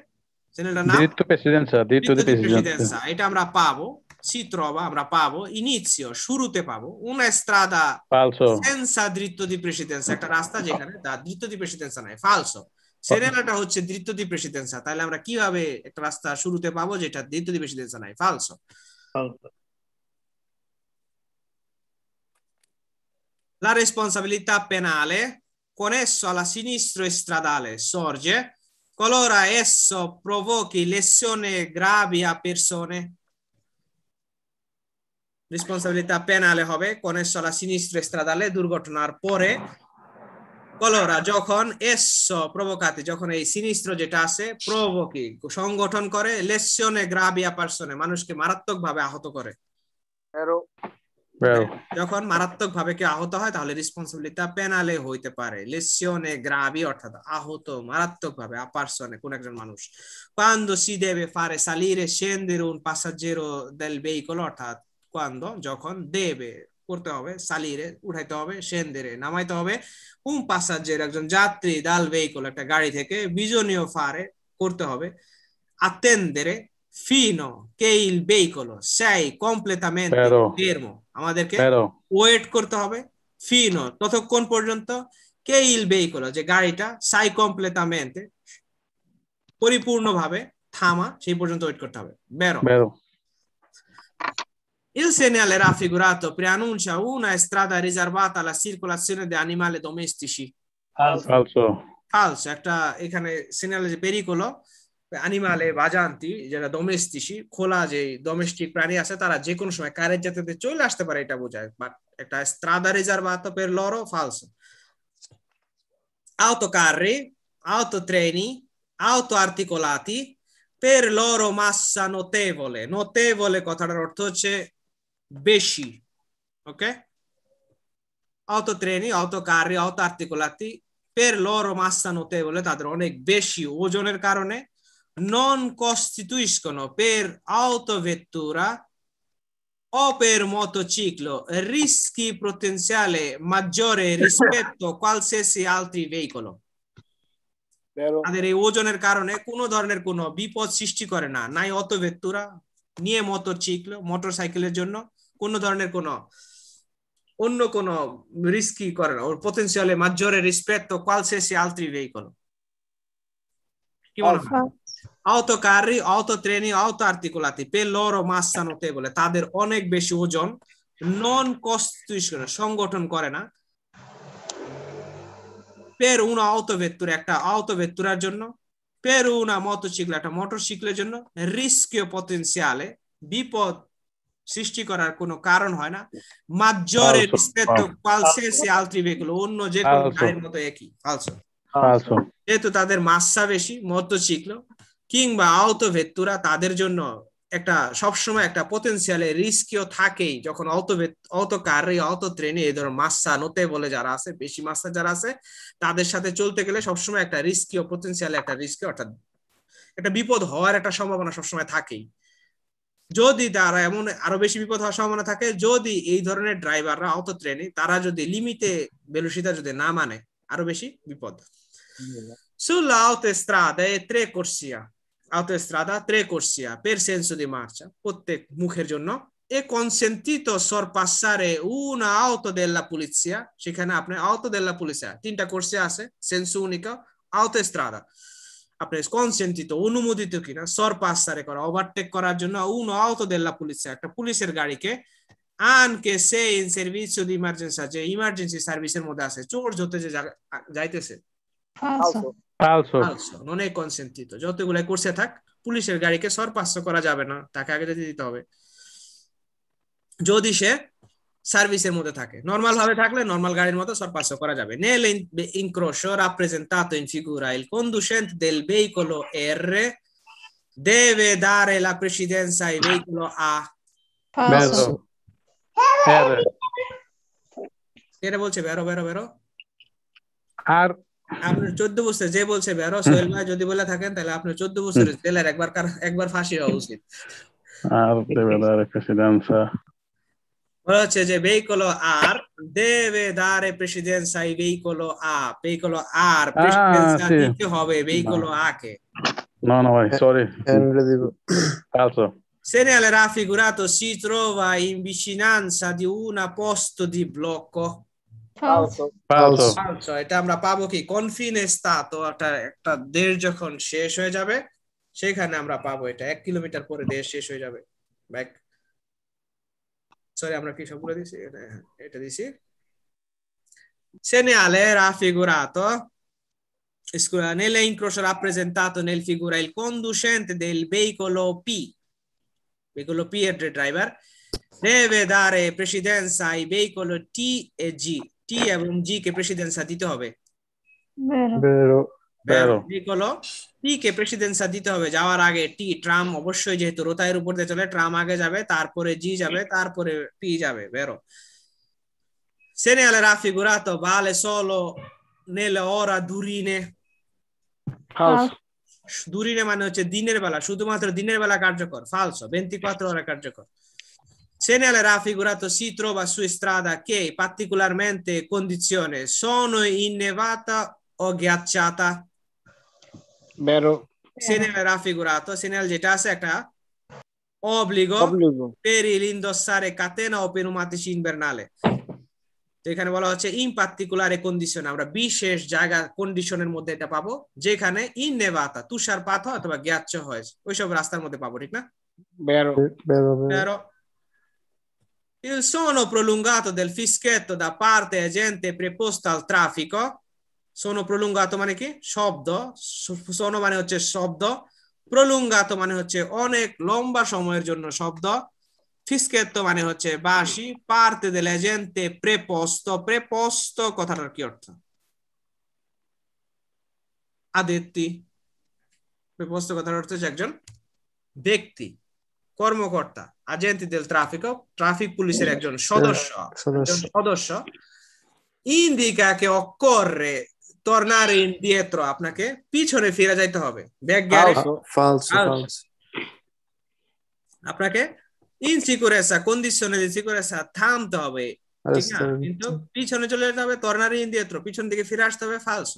S2: চ্যানেলটার নাম দ্বিতীয়
S1: প্রেসিডেন্ট স্যার দ্বিতীয় প্রেসিডেন্ট
S2: এটা আমরা পাবো si trova, আমরা পাবো ইনিসিও শুরুতে পাবো una strada falso senza diritto di precedenza একটা রাস্তা যেখানে তার di precedenza নাই falso সেরেনাটা হচ্ছে diritto di precedenza তাহলে আমরা কিভাবে একটা রাস্তা শুরুতে পাবো যেটা diritto di precedenza নাই falso La responsabilità penale con esso alla sinistra stradale sorge qualora esso provochi lesioni gravi a persone. Responsibility পেনালে হবে কনেশলা সিনিস্ট্র স্ট্রাদালে দুর্ঘটনার পরে কলরা যখন এস প্রবোকাতে যখন এই সিনিস্ত্র যেটা আছে প্রবোকি সংগঠন করে লেসিয়নে গ্রাবিয়া পার্সনে মানুষকে মারাত্মক ভাবে আহত করে যখন মারাত্মক ভাবে কেউ আহত হয় তাহলে রেসপন্সিবিলিটা পেনালে হইতে পারে লেসিওনে গ্রাভি অর্থাৎ আহত মারাত্মক ভাবে আপারসনে কোন একজন মানুষ quando সি দেবে ফারে সালিরে সেন দেরুন পাসাজেরো দেল veicolo অর্থাৎ quando যখন দেবে করতে হবে সালিরে উঠাইতে হবে সেন দেরে নামাইতে হবে উম পাসাজের একজন যাত্রী দাল ভেহিকল একটা গাড়ি থেকে বিজনীয় ফারে করতে হবে দেরে ফিনো কেইল বেইকল ভেহিকল সেই কমপ্লেটামেন্ট ফেরমো আমাদেরকে ওয়েট করতে হবে ফিনো ততক্ষণ পর্যন্ত কে ইল বেই বেইকলো যে গাড়িটা সাই কমপ্লেতামেন্টে পরিপূর্ণভাবে থামা সেই পর্যন্ত ওয়েট করতে হবে বেরো বেরো Il segnale raffigurato preannuncia una strada riservata alla circolazione di animali domestici. Falso. Falso. ecco, il segnale di pericolo. অ্যানিমালে বা জান্তি যারা ডোমেস্টিসি খোলা যে ডোমেস্টিক প্রাণী আছে তারা যে কোনো সময় কারের জাতিতে চলে আসতে পারে এটা বোঝায় বাট একটা স্ট্রাদা রিজার্ভাতপের লরও ফালস আউতো কারে আউতো ট্রেনি আউতো আর্টিকুলাতি পের লরো মাসা নোতে বলে নোতে বলে কথাটার অর্থ হচ্ছে বেশি ওকে আউতো ট্রেনি আউতো কারে আউতো আর্টিকুলাতি পের লরো মাসা নোতে বলে তাদের অনেক বেশি ওজনের কারণে non costituiscono per autovettura o per motociclo rischi potenziale maggiore rispetto a qualsiasi altri veicolo তাদের এই ওজনের কারণে কোনো ধরনের কোনো বিপদ সৃষ্টি করে না নাই অত ভেত্তুরা নিয়ে মোটর চিকলো মোটর সাইকেলের জন্য কোনো ধরনের কোনো অন্য কোনো রিস্কি করে না ওর পটেনশিয়ালে মাজ্জোরে রিসপেক্ট তো কোয়ালসেসি আলট্রি ভেহিকল কি মনে হয় autocarri, autotreni, autoarticolati per loro massa notevole তাদের অনেক বেশি ওজন নন কনস্টিটিউশন সংগঠন করে না পের উনা অতভেত্তুর একটা অতভেত্তুরার জন্য পের উনা মতোসিকল একটা মোটরসাইকেলের জন্য রিস্কিও পটেনশিয়ালে বিপদ সৃষ্টি করার কোনো কারণ হয় না মাজ্জরে রিস্পেক্টো পালসেসি আলট্রি ভেহিকল অন্য যে কোনো গাড়ির মতো একই ফালসো যেহেতু তাদের মাসা বেশি মোটরসাইকেল কিংবা আহত ভেত্তুরা তাদের জন্য একটা সবসময় একটা পোটেন্সিয়ালে রিস্কিও থাকেই যখন অত অত কারে অত ট্রেনে এই ধরনের মাসা নোতে বলে যারা আছে বেশি মাসা যারা আছে তাদের সাথে চলতে গেলে সবসময় একটা রিস্কিও পোটেন্সিয়ালে একটা রিস্কি অর্থাৎ একটা বিপদ হওয়ার একটা সম্ভাবনা সবসময় থাকেই যদি তারা এমন আরো বেশি বিপদ হওয়ার সম্ভাবনা থাকে যদি এই ধরনের ড্রাইভাররা অত ট্রেনে তারা যদি লিমিটে বেলুসিতা যদি না মানে আরো বেশি বিপদ সুলাও দেয় ত্রে করসিয়া autostrada tre corsia per senso di marcia, potte mujer giorno, è consentito sorpassare una auto della polizia, সেখানে আপনার auto della polizia, তিনটা কোর্সে আছে সেন্স উনিকা autostrada. আপনার কনসেন্টিত অনুমোদিত কিনা সরপাসারে করা ওভারটেক coraggio, no, উন auto della polizia, একটা পুলিশের গাড়িকে anche se in servizio di emergenza, যে ইমার্জেন্সি সার্ভিসের মধ্যে আছে চোর যতে যে যাইতেছে পালসো নন এ কনসেন্টিত যতগুলাই করছে থাক পুলিশের গাড়িকে সরপাস্য করা যাবে না তাকে আগে যেতে দিতে হবে যদি সে সার্ভিসের মধ্যে থাকে নর্মাল ভাবে থাকলে নর্মাল গাড়ির মতো সরপাস্য করা যাবে নেল ইনক্রোশো rappresentato in figura il conducente del veicolo R deve dare la precedenza al veicolo A falso এর বলছে বেরো বেরো বেরো আর আপনার চোদ্দ বছর যে বলছে বেরো সোহেল ভাই যদি বলে থাকেন তাহলে আপনার চোদ্দ বছরের জেলের একবার একবার ফাঁসি হওয়া উচিত হচ্ছে যে veicolo R deve dare precedenza ai veicolo a veicolo R precedenza দিতে হবে veicolo a K
S1: no no vai sorry calcio
S2: segnale raffigurato si trova in vicinanza di un posto di blocco এটা আমরা পাবো কি কনফিনেস তা তো একটা দেশ যখন শেষ হয়ে যাবে সেখানে আমরা পাবো এটা এক কিলোমিটার পরে দেশ শেষ হয়ে যাবে ব্যাক সরি আমরা কি সবগুলো দিছি এটা দিছি Segnale era figurato, scusa, nell'incrocio rappresentato nel figura il conducente del veicolo P, veicolo P e driver, deve dare precedenza ai veicoli T e G. টি এবং জি কে প্রেসিডেন্সা দিতে হবে প্রেসিডেন্সা দিতে হবে যাওয়ার আগে টি ট্রাম অবশ্যই যেহেতু রোতায়ের উপর দিয়ে চলে ট্রাম আগে যাবে তারপরে জি যাবে তারপরে যাবে বেরো রাফি বালে সলো নেলে ওরা দুরিনে দুরিনে মানে হচ্ছে দিনের বেলা শুধুমাত্র দিনের বেলা কার্যকর ফালস বেন্তি পাত্র ওরা কার্যকর Se segnalerà figurato si trova su strada che particolarmente condizione sono innevata o ghiacciata vero segnalerà figurato segnal যেটা আছে একটা obbligo, obbligo. per l'indossare catena o pneumatici invernale এখানে বলা হচ্ছে ইন পার্টিকুলার কন্ডিশন আমরা বিশেষ জায়গা কন্ডিশনের মধ্যে এটা পাবো যেখানে ইন নেভাতা তুষারপাত হয় অথবা গ্যাচ্চ হয় ওইসব রাস্তার মধ্যে পাবো ঠিক না বেরো বেরো il suono prolungato del fischietto da parte agente preposta al traffico, sono prolungato মানে কি শব্দ sono মানে হচ্ছে শব্দ প্রলুঙ্গাত মানে হচ্ছে অনেক লম্বা সময়ের জন্য শব্দ ফিসকেত্ত মানে হচ্ছে বাসি পার্তে দেলে জেন্তে প্রেপস্ত প্রেপস্ত কথাটার কি অর্থ আদিত্যি প্রেপস্ত কথার অর্থ হচ্ছে একজন ব্যক্তি কর্মকর্তা আজেন্তি দেল অফ ট্রাফিক পুলিশের একজন সদস্য সদস্য ইন্দিকাকে কে তর্নার tornare আপনাকে পিছনে ফিরে যাইতে হবে ব্যাক গ্যারে
S1: falso falso
S2: আপনাকে ইনসিকিউরেসা কন্ডিশনে ইনসিকিউরেসা থামতে হবে
S1: ঠিক না কিন্তু
S2: পিছনে চলে যেতে হবে তর্নার indietro পিছন দিকে ফিরে আসতে হবে ফালস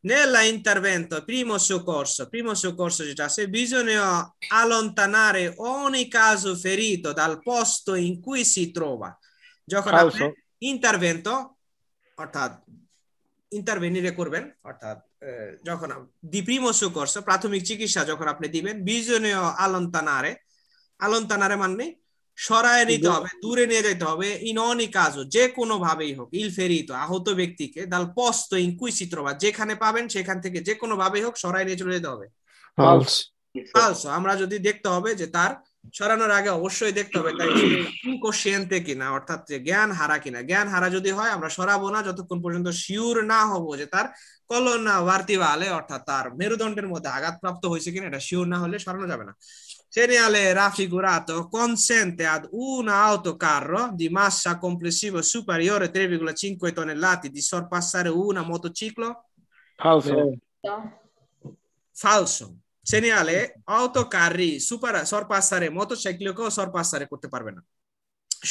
S2: Nella intervento, primo soccorso, primo soccorso se bisogna allontanare ogni caso ferito dal posto in cui si trova. gioco আপনি intervento, intervenire curve, করবেন eh, di primo soccorso, Primo সুকর্স প্রাথমিক চিকিৎসা যখন আপনি দিবেন বিজনীয় সরায় নিতে হবে দূরে নিয়ে যেতে হবে ইননি কাজও যে কোনো ভাবেই হোক ইলফেরিত আহত ব্যক্তিকে দাল পস্ত ইনকুইসিত্র বা যেখানে পাবেন সেখান থেকে যে কোনো ভাবেই হোক সরায় নিয়ে চলে যেতে হবে আমরা যদি দেখতে হবে যে তার সরানোর আগে অবশ্যই দেখতে হবে তাই ইনকোশিয়েন্টে কিনা অর্থাৎ যে জ্ঞান হারা কিনা জ্ঞান হারা যদি হয় আমরা সরাবো না যতক্ষণ পর্যন্ত শিওর না হব যে তার কলনা বার্তিবালে অর্থাৎ তার মেরুদণ্ডের মধ্যে আঘাতপ্রাপ্ত হয়েছে কিনা এটা শিওর না হলে সরানো যাবে না segnale raffigurato consente ad un autocarro di massa complessiva superiore a 3,5 tonnellate di sorpassare una motociclo? Falso. Falso. সেনিয়ালে অটোকারি সুপার সরপাস্তারে মোটরসাইকেলকেও সরপাস্তারে করতে পারবে না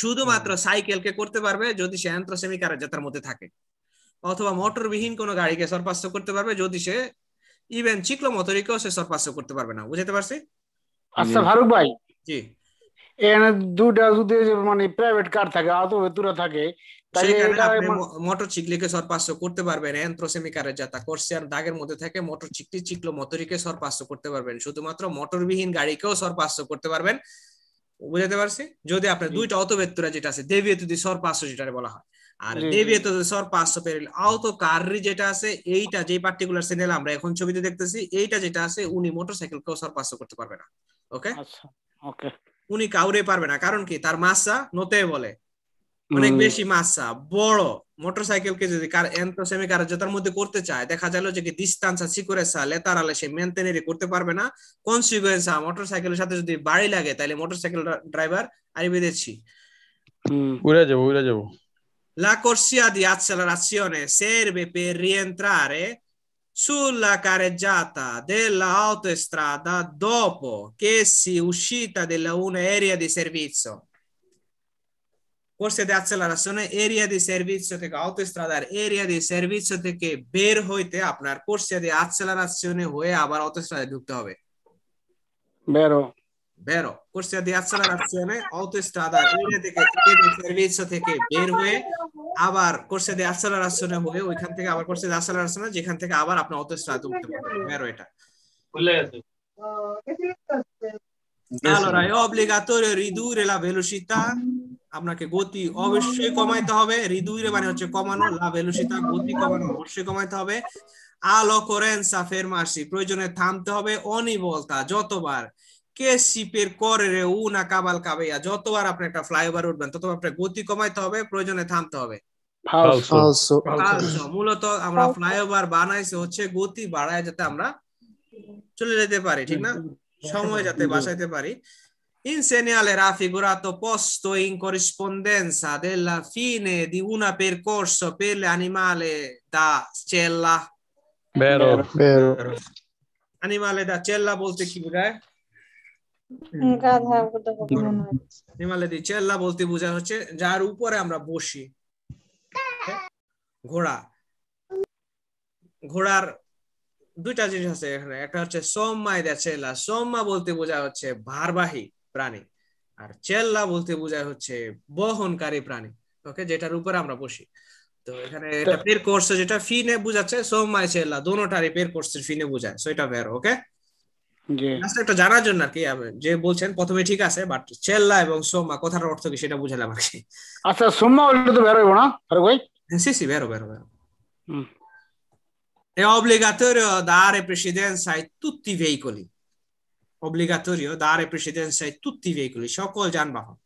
S2: শুধুমাত্র সাইকেলকে করতে পারবে যদি সে অ্যান্থ্রোসেমিক কার্যতার মধ্যে থাকে অথবা মোটরবিহীন কোনো গাড়িকে সরপাস্ত করতে পারবে যদি সে ইভেন চিক্লো মতরিকেও সে সরপাস্ত করতে পারবে না বুঝতে পারছি
S1: আচ্ছা ফারুক ভাই
S2: জি এখানে দুটা যদি মানে প্রাইভেট কার থাকে আতো দূরে থাকে মোটর কে সরপাস্য করতে পারবেন এন্থ্রোসেমিকারের যাতা আর দাগের মধ্যে থাকে মোটর চিকলি চিকলো মোটরিকে সরপাস্য করতে পারবেন শুধুমাত্র মোটরবিহীন গাড়িকেও সরপাশ করতে পারবেন বুঝাতে পারছি যদি আপনার দুইটা অত ভেতুরা যেটা আছে দেবী যদি পাঁচশো যেটা বলা হয় আর দেবী এত সর পাঁচশো পেরিল আউতো কারি যেটা আছে এইটা যে পার্টিকুলার সিগন্যাল আমরা এখন ছবিতে দেখতেছি এইটা যেটা আছে উনি মোটরসাইকেলকেও সর পাঁচশো করতে পারবে না ওকে ওকে আচ্ছা, উনি কাউরে পারবে না কারণ কি তার মাসা নতে বলে অনেক বেশি মাসা বড় কে যদি কার এন্ত্র সেমি কার্যতার মধ্যে করতে চায় দেখা গেল যে কি ডিসটেন্স আছে করে সিকুরেসা আলে সে মেনটেনেরই করতে পারবে না কনসিকোয়েন্স কনসিকুয়েন্স মোটরসাইকেলের সাথে যদি বাড়ি লাগে তাহলে মোটরসাইকেল ড্রাইভার আরে বেদেছি
S1: উড়ে যাব উড়ে যাব
S2: লা La দি আছলা রাসিওনে সার্ভে পে rientrare sulla careggiata dell'autostrada dopo che si uscita della un'area di servizio. Forse that's la ragione area di servizio থেকে autostrada, area di servizio থেকে বের হইতে আপনার কোর্সে দিয়ে অ্যাক্সেলারেশনে হয়ে আবার autostradare ঢুকতে হবে vero vero কোর্সে দিয়ে অ্যাক্সেলারেশনে autostradar area থেকে area di servizio che per voi আবার করছে দে আসালার আসনে হয়ে ওইখান থেকে আবার করছে দে আসালার আসনে যেখান থেকে আবার আপনি অত স্নাত করতে পারবেন মেরো এটা ভুলে গেছে Allora è obbligatorio ridurre la velocità আপনাকে গতি অবশ্যই কমাইতে হবে রিদুইরে মানে হচ্ছে কমানো লা ভেলোসিটা গতি কমানো অবশ্যই কমাইতে হবে আল অকরেন্সা ফেরমাসি প্রয়োজনে থামতে হবে অনিবলতা যতবার কে সিপের করে না কাবাল কাবাইয়া যতবার আপনি একটা ফ্লাইওভার উঠবেন ততবার আপনার গতি কমাইতে হবে প্রয়োজনে থামতে হবে মূলত আমরা ফ্লাইওভার বানাইছে হচ্ছে গতি বাড়ায় যাতে আমরা চলে যেতে পারি ঠিক না সময় যাতে বাসাইতে পারি তো figurato ইন in corrispondenza ফিনে দি উনা una পের per অ্যানিমালে দা cella.
S1: Vero. Vero.
S2: অ্যানিমালে দা চেল্লা বলতে কি বুঝায় নিমালেদি চেল্লা বলতে বোঝা হচ্ছে যার উপরে আমরা বসি ঘোড়া ঘোড়ার দুইটা জিনিস আছে এখানে একটা হচ্ছে সোম্মায় দেয় চেল্লা সোম্মা বলতে বোঝা হচ্ছে ভারবাহী প্রাণী আর চেল্লা বলতে বোঝা হচ্ছে বহনকারী প্রাণী ওকে যেটার উপরে আমরা বসি তো এখানে এটা পের কোর্স যেটা ফিনে বোঝাচ্ছে সোম্মায় চেল্লা দোনোটারই পের করছে ফিনে বোঝায় সো এটা বের ওকে লাস্ট একটা জানার জন্য আর কি যে বলছেন প্রথমে ঠিক আছে বাট চেল্লা এবং সোমা কথার অর্থ কি সেটা বুঝালাম আর কি আচ্ছা সোমা হইলে তো বেরোইব না আরে ভাই সি সি বেরো বেরো বেরো È obbligatorio dare precedenza a tutti i veicoli. Obbligatorio dare precedenza a tutti i veicoli, সকল যানবাহন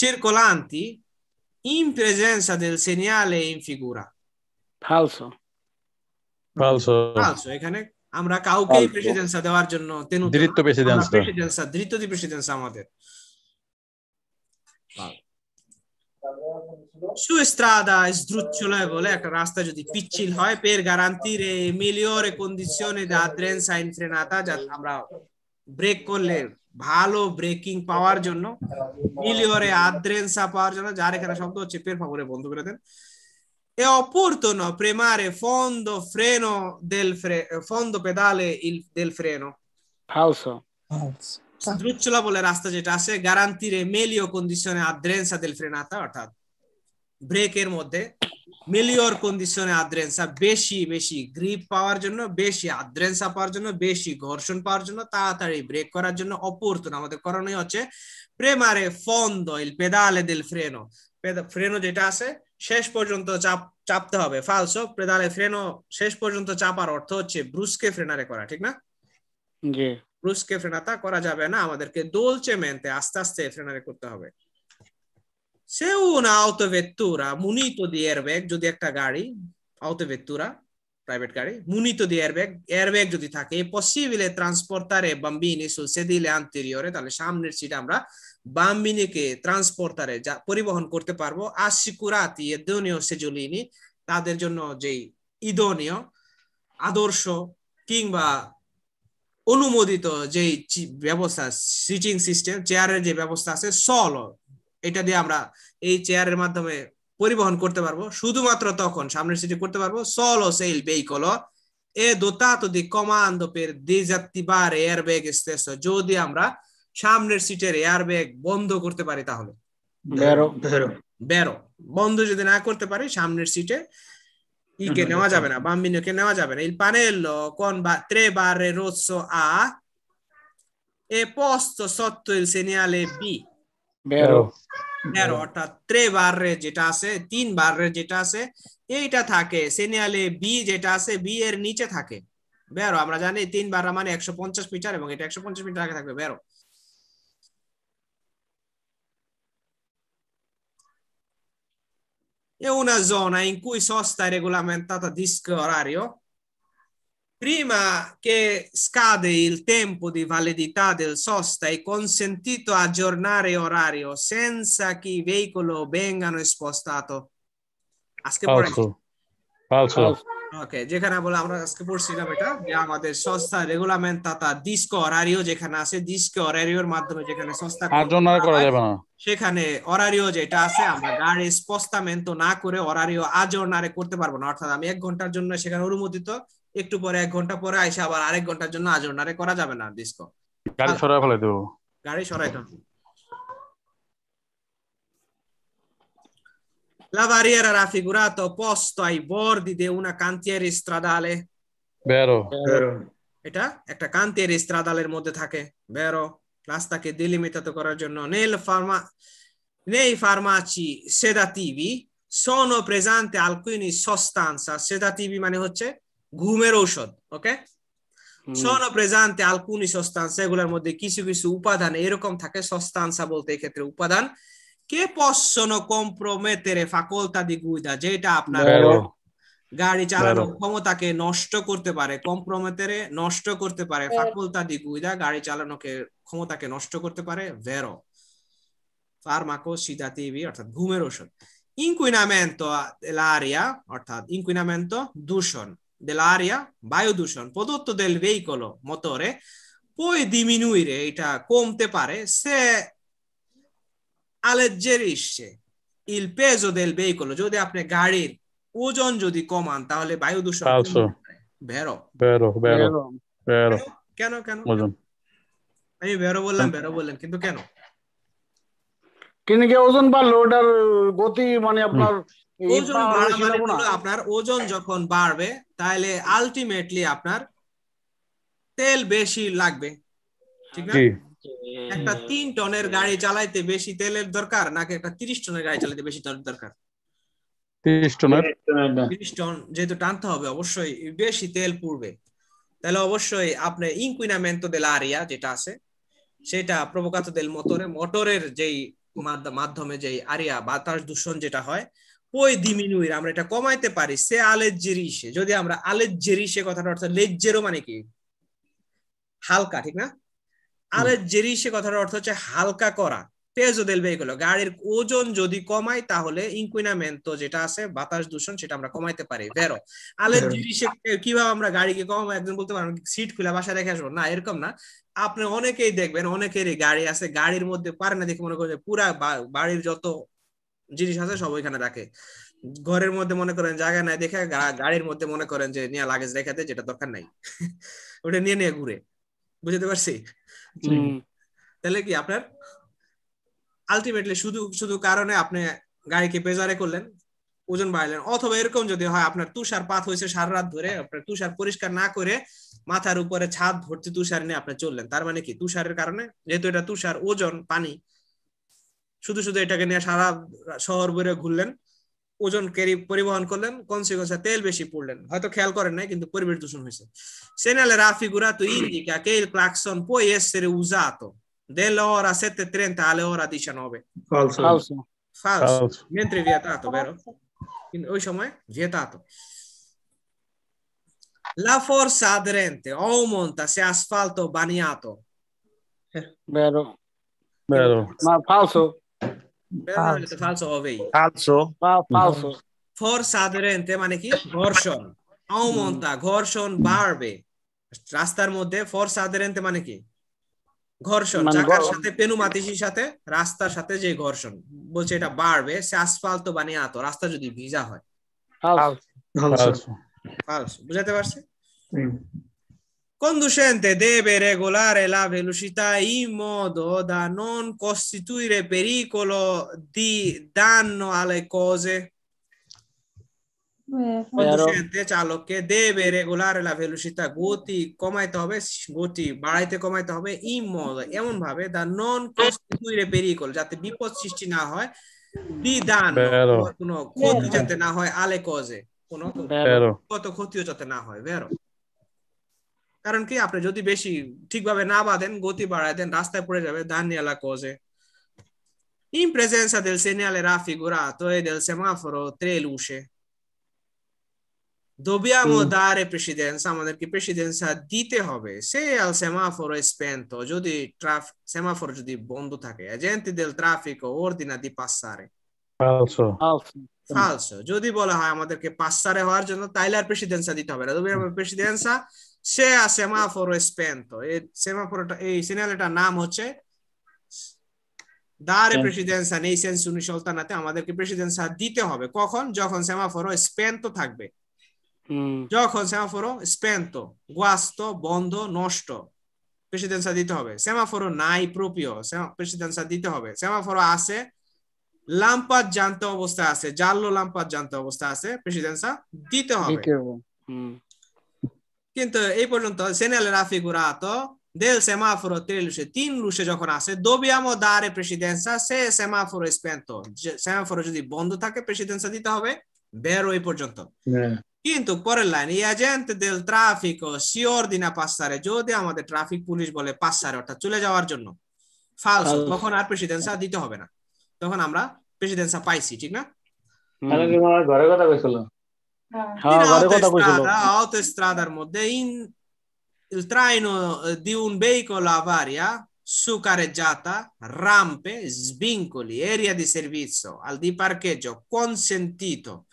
S2: circolanti in presenza del segnale in figura. Falso.
S1: Falso. Falso,
S2: এখানে আমরা কাউকে প্রেসিডেন্সা আচ্ছা। দেওয়ার জন্য
S1: দৃত্ব প্রেসিডেন্স প্রেসিডেন্সা
S2: দৃত্ব দি প্রেসিডেন্সা আমাদের সুস্ত্রাদা sdrucciolare বলে একটা রাস্তা যদি পিচ্ছিল হয় পের গ্যারান্টি রে মিলিওরে কন্ডিশনে দা ট্রেন সাইন ফ্রেনাতা যা আমরা ব্রেক করলে ভালো ব্রেকিং পাওয়ার জন্য মিলিওরে আদ্রেন পাওয়ার জন্য যার এখানে শব্দ হচ্ছে পের ফাবরে বন্ধ করে দেন e ho opportuno premere fondo freno del fre- fondo pedale il, del freno. Pausa. Pausa. স্দ্রুচ্ছলা বলে রাস্তা যেটা আছে গ্যারান্টিরে মেলিও কন্ডিশনে আদ্রেন্সা দেল ফ্রেনাতা অর্থাৎ ব্রেকের মধ্যে মেলিওর কন্ডিশনে আদ্রেন্সা বেশি বেশি গ্রিপ পাওয়ার জন্য বেশি আদ্রেন্সা পাওয়ার জন্য বেশি ঘর্ষণ পাওয়ার জন্য তাড়াতাড়ি ব্রেক করার জন্য অপরতুন আমাদের করণীয় হচ্ছে প্রেমারে ফন্দ ইল পেদালে দিল ফ্রেনো ফ্রেনো যেটা আছে শেষ পর্যন্ত চাপ চাপতে হবে ফালসো পেদালে ফ্রেনো শেষ পর্যন্ত চাপার অর্থ হচ্ছে ব্রুসকে ফ্রেনারে করা ঠিক না ব্রুসকে ফ্রেনাতা করা যাবে না আমাদেরকে দোলচে মেনতে আস্তে আস্তে ফ্রেনারে করতে হবে সে উনা আউতো ভেত্তুরা মুনি তো দিয়ে যদি একটা গাড়ি আউতো ভেত্তুরা গাড়ি gare, munito দিয়ে এয়ারব্যাগ এয়ারব্যাগ যদি থাকে è ট্রান্সপোর্টারে trasportare bambini sul sedile তাহলে সামনের সিট আমরা বাম্বিনিকে ট্রান্সপোর্টারে যা পরিবহন করতে পারবো আসিকুরাতি ইদনীয় সেজুলিনি তাদের জন্য যেই ইদনীয় আদর্শ কিংবা অনুমোদিত যেই ব্যবস্থা সিটিং সিস্টেম চেয়ারের যে ব্যবস্থা আছে সল এটা দিয়ে আমরা এই চেয়ারের মাধ্যমে পরিবহন করতে পারবো শুধুমাত্র তখন সামনের সিটি করতে পারবো সলো সেল বেইকলো এ দোতাতো দি কমান্ডো পের এয়ার ব্যাগ স্টেস যদি আমরা সামনের সিটের এয়ার ব্যাগ বন্ধ করতে পারি তাহলে বেরো বেরো বেরো বন্ধ যদি না করতে পারি সামনের সিটে ইকে আচ্ছা। নেওয়া যাবে না বাম্বিনোকে নেওয়া যাবে না ইল পানেলো কোন বা ত্রে বারে রোসো আ এ পোস্ট সত্তো ইল সেনিয়ালে বি বেরো তেরো হ্যাঁ। হ্যাঁ, অর্থাৎ ত্রে বার্রে যেটা আছে তিন বার্রে যেটা আছে এইটা থাকে সেনিয়ালে বি যেটা আছে বি এর নিচে থাকে বেরো আমরা জানি তিন বার মানে একশো পঞ্চাশ মিটার এবং এটা একশো পঞ্চাশ মিটার আগে থাকবে বেরো è una zona in cui sosta regomentata di scorario Prima che scade il tempo di validità del sosta è consentito aggiornare orario senza che i veicoli vengano spostati. আজকে পড়ে Falso. ওকে যেখানে বলে আমরা আজকে পড়ছিলাম এটা যে আমাদের সংস্থা রেগুলামেন্ট তাতা ডিস্ক অরারিও যেখানে আছে ডিস্ক অরারিওর মাধ্যমে যেখানে সংস্থা আজনার করা যাবে না সেখানে অরারিও যেটা আছে আমরা গাড়ি স্পস্তামেন্ট না করে অরারিও আজনারে করতে পারবো না অর্থাৎ আমি এক ঘন্টার জন্য সেখানে অনুমোদিত একটু পরে এক ঘন্টা পরে আইসা আবার আরেক ঘন্টার জন্য আজ ওনারে করা যাবে না ডিসকো
S1: গাড়ি সরাই ফেলে দেব
S2: গাড়ি সরাই ফেলে La barriera raffigurata opposto ai bordi di una cantiere stradale.
S1: Vero. Vero. Eta?
S2: এটা একটা কান্তের স্ট্রাদালের মধ্যে থাকে বেরো রাস্তাকে ডিলিমিটেড করার জন্য nel farma nei farmaci sedativi sono presenti alcune sostanze sedativi মানে হচ্ছে ঘুমের ঔষধ ওকে সনো প্রেজান্তে আলকুনি সস্তানসা এগুলোর মধ্যে কিছু কিছু উপাদান এরকম থাকে সস্তানসা বলতে এক্ষেত্রে উপাদান কে পশনো কম্প্রোমেতেরে ফাকলতা দি গুইদা যেটা আপনার গাড়ি চালানোর ক্ষমতাকে নষ্ট করতে পারে কম্প্রোমেতেরে নষ্ট করতে পারে ফাকলতা দি গুইদা গাড়ি চালানোকে ক্ষমতাকে নষ্ট করতে পারে ভেরো ফার্মাকো সিদা টিভি অর্থাৎ ঘুমের ওষুধ ইনকুইনামেন্টো লারিয়া অর্থাৎ ইনকুইনামেন্টো দূষণ dell'aria, বায়ুদূষণ prodotto del veicolo motore può diminuire, এটা কমতে পারে se alleggerisce il peso del veicolo যদি আপনি গাড়ির ওজন যদি কমান তাহলে বায়ু দূষণ বেরো
S1: বেরো বেরো বেরো
S2: কেন কেন আমি বেরো বললাম বেরো বললাম কিন্তু কেন কিন্তু ওজন বা লোডার গতি মানে আপনার মানে আপনার ওজন যখন বাড়বে তাহলে আলটিমেটলি আপনার তেল বেশি লাগবে ঠিক না একটা তিন টনের গাড়ি চালাইতে বেশি তেলের দরকার নাকি একটা তিরিশ টনের গাড়ি চালাইতে বেশি তেলের দরকার তিরিশ টনের তিরিশ টন যেহেতু টানতে হবে অবশ্যই বেশি তেল পুড়বে তাহলে অবশ্যই আপনি ইনকুইনামেন্টো দেল আরিয়া যেটা আছে সেটা প্রবকাত দেল মোটরে মোটরের যেই মাধ্যমে যেই আরিয়া বাতাস দূষণ যেটা হয় ওই দিমিনুইর আমরা এটা কমাইতে পারি সে আলেজেরিসে যদি আমরা আলেজেরিসে কথাটা অর্থাৎ লেজ্জেরো মানে কি হালকা ঠিক না আলেজেরিসে কথাটার অর্থ হচ্ছে হালকা করা পেজো দেল এগুলো গাড়ির ওজন যদি কমাই তাহলে ইনকুইনামেন্ট যেটা আছে বাতাস দূষণ সেটা আমরা কমাইতে পারি বেরো আলের জিনিসে কিভাবে আমরা গাড়িকে কম একজন বলতে পারেন সিট খুলে বাসা রেখে আসবো না এরকম না আপনি অনেকেই দেখবেন অনেকেরই গাড়ি আছে গাড়ির মধ্যে পারে না দেখে মনে করছে পুরা বাড়ির যত জিনিস আছে সব ওইখানে রাখে ঘরের মধ্যে মনে করেন জায়গা নাই দেখে গাড়ির মধ্যে মনে করেন যে নিয়ে লাগেজ রেখে যেটা দরকার নাই ওটা নিয়ে নিয়ে ঘুরে বুঝতে পারছি তাহলে কি আপনার আলটিমেটলি শুধু শুধু কারণে আপনি গাড়িকে বেজারে করলেন ওজন বাড়ালেন অথবা এরকম যদি হয় আপনার তুষার পাত হয়েছে সারা রাত ধরে আপনার তুষার পরিষ্কার না করে মাথার উপরে ছাদ ভর্তি তুষার নিয়ে আপনি চললেন তার মানে কি তুষারের কারণে যেহেতু এটা তুষার ওজন পানি শুধু শুধু এটাকে নিয়ে সারা শহর ঘুরে ঘুরলেন ওজন ক্যারি পরিবহন করলেন কনসিকোয়েন্সে তেল বেশি পড়লেন হয়তো খেয়াল করেন নাই কিন্তু পরিবেশ দূষণ হয়েছে সেনালে রাফি গুরা তো ইন্ডিকা কে ক্লাকসন পো উজা তো ওই সময় ভিয়েতা তো লা ফোর্সা দ্রেন্তে অমন্তা সে আসফাল্ট ফালসো বেরোতে ফালসো হবেই ফালসো ফালসো ফর সাদরেন্তে মানে কি ঘর্ষণ অমন্তা ঘর্ষণ বাড়বে রাস্তার মধ্যে ফর সাদরেন্তে মানে কি ঘর্ষণ চাকার সাথে পেনু মাতিসির সাথে রাস্তার সাথে যে ঘর্ষণ বলছে এটা বাড়বে সে আসফাল্ট বানিয়ে আতো রাস্তা যদি ভিজা হয় ফালস বুঝাতে পারছে conducente deve regolare la velocità in modo da non costituire pericolo di danno alle cose.
S1: Conducente,
S2: ચાલો che deve regolare la velocità গতি কমাইতে হবে গতি বাড়াইতে কমাইতে হবে in modo এমন ভাবে da non costituire pericolo যাতে বিপদ সৃষ্টি না হয় di danno কোনো ক্ষতি যাতে না হয় alle cose কোনো ক্ষতি যাতে না হয় vero কারণ কি আপনি যদি বেশি ঠিকভাবে না বাঁধেন গতি বাড়ায় দেন রাস্তায় পড়ে যাবে দানিয়ালা কোজে In presenza del segnale raffigurato e del semaforo tre luce, dobbiamo mm. dare precedenza, আমাদেরকে precedenza দিতে হবে। Se al semaforo è spento, যদি traf- semaforo যদি বন্ধ থাকে, agenti del traffico ordina di passare. Falso. Falso. Falso. যদি বলা হয় আমাদেরকে passare হওয়ার জন্য তাইলে আর precedenza দিতে হবে না। Dobbiamo mm. precedenza সে সেমাফোর স্পেন্তো এই সেমাফোরটা এই সিনালেটার নাম হচ্ছে দারে প্রেসিডেন্সা নেইসেন্স উনি সুলতানাতে আমাদেরকে প্রেসিডেন্সা দিতে হবে কখন যখন সেমাফোরো স্পেন্তো থাকবে যখন সেমাফোরো স্পেন্তো গুয়াস্ত বন্ধ নষ্ট প্রেসিডেন্সা দিতে হবে সেমাফোরো নাই প্রোপিও প্রেসিডেন্সা দিতে হবে সেমাফোরো আছে লাম্পাত জানতে অবস্থা আছে জাল্লো লাম্পাত জানতে অবস্থা আছে প্রেসিডেন্সা দিতে হবে কিন্তু এই পর্যন্ত সেনেল রাফিগুরাতো del semaforo tre lucettin luce যখন আসে dobbiamo dare precedenza se semaforo spento semaforo যদি বন্ধ থাকে precedenza দিতে হবে vero এই পর্যন্ত কিন্তু পরের লাইন এই এজেন্ট del traffico si ordina passare যদি আমাদের ট্রাফিক পুলিশ বলে passare অর্থাৎ চলে যাওয়ার জন্য ফালস তখন আর প্রেসিডেন্সা দিতে হবে না তখন আমরা প্রেসিডেন্সা পাইছি ঠিক না
S1: ঘরের কথা কইছিলাম Ah. Ah, autostrada, ah,
S2: autostrada, in, il traino eh, di un veicolo avaria su careggiata, rampe, svincoli, area di servizio, al di parcheggio consentito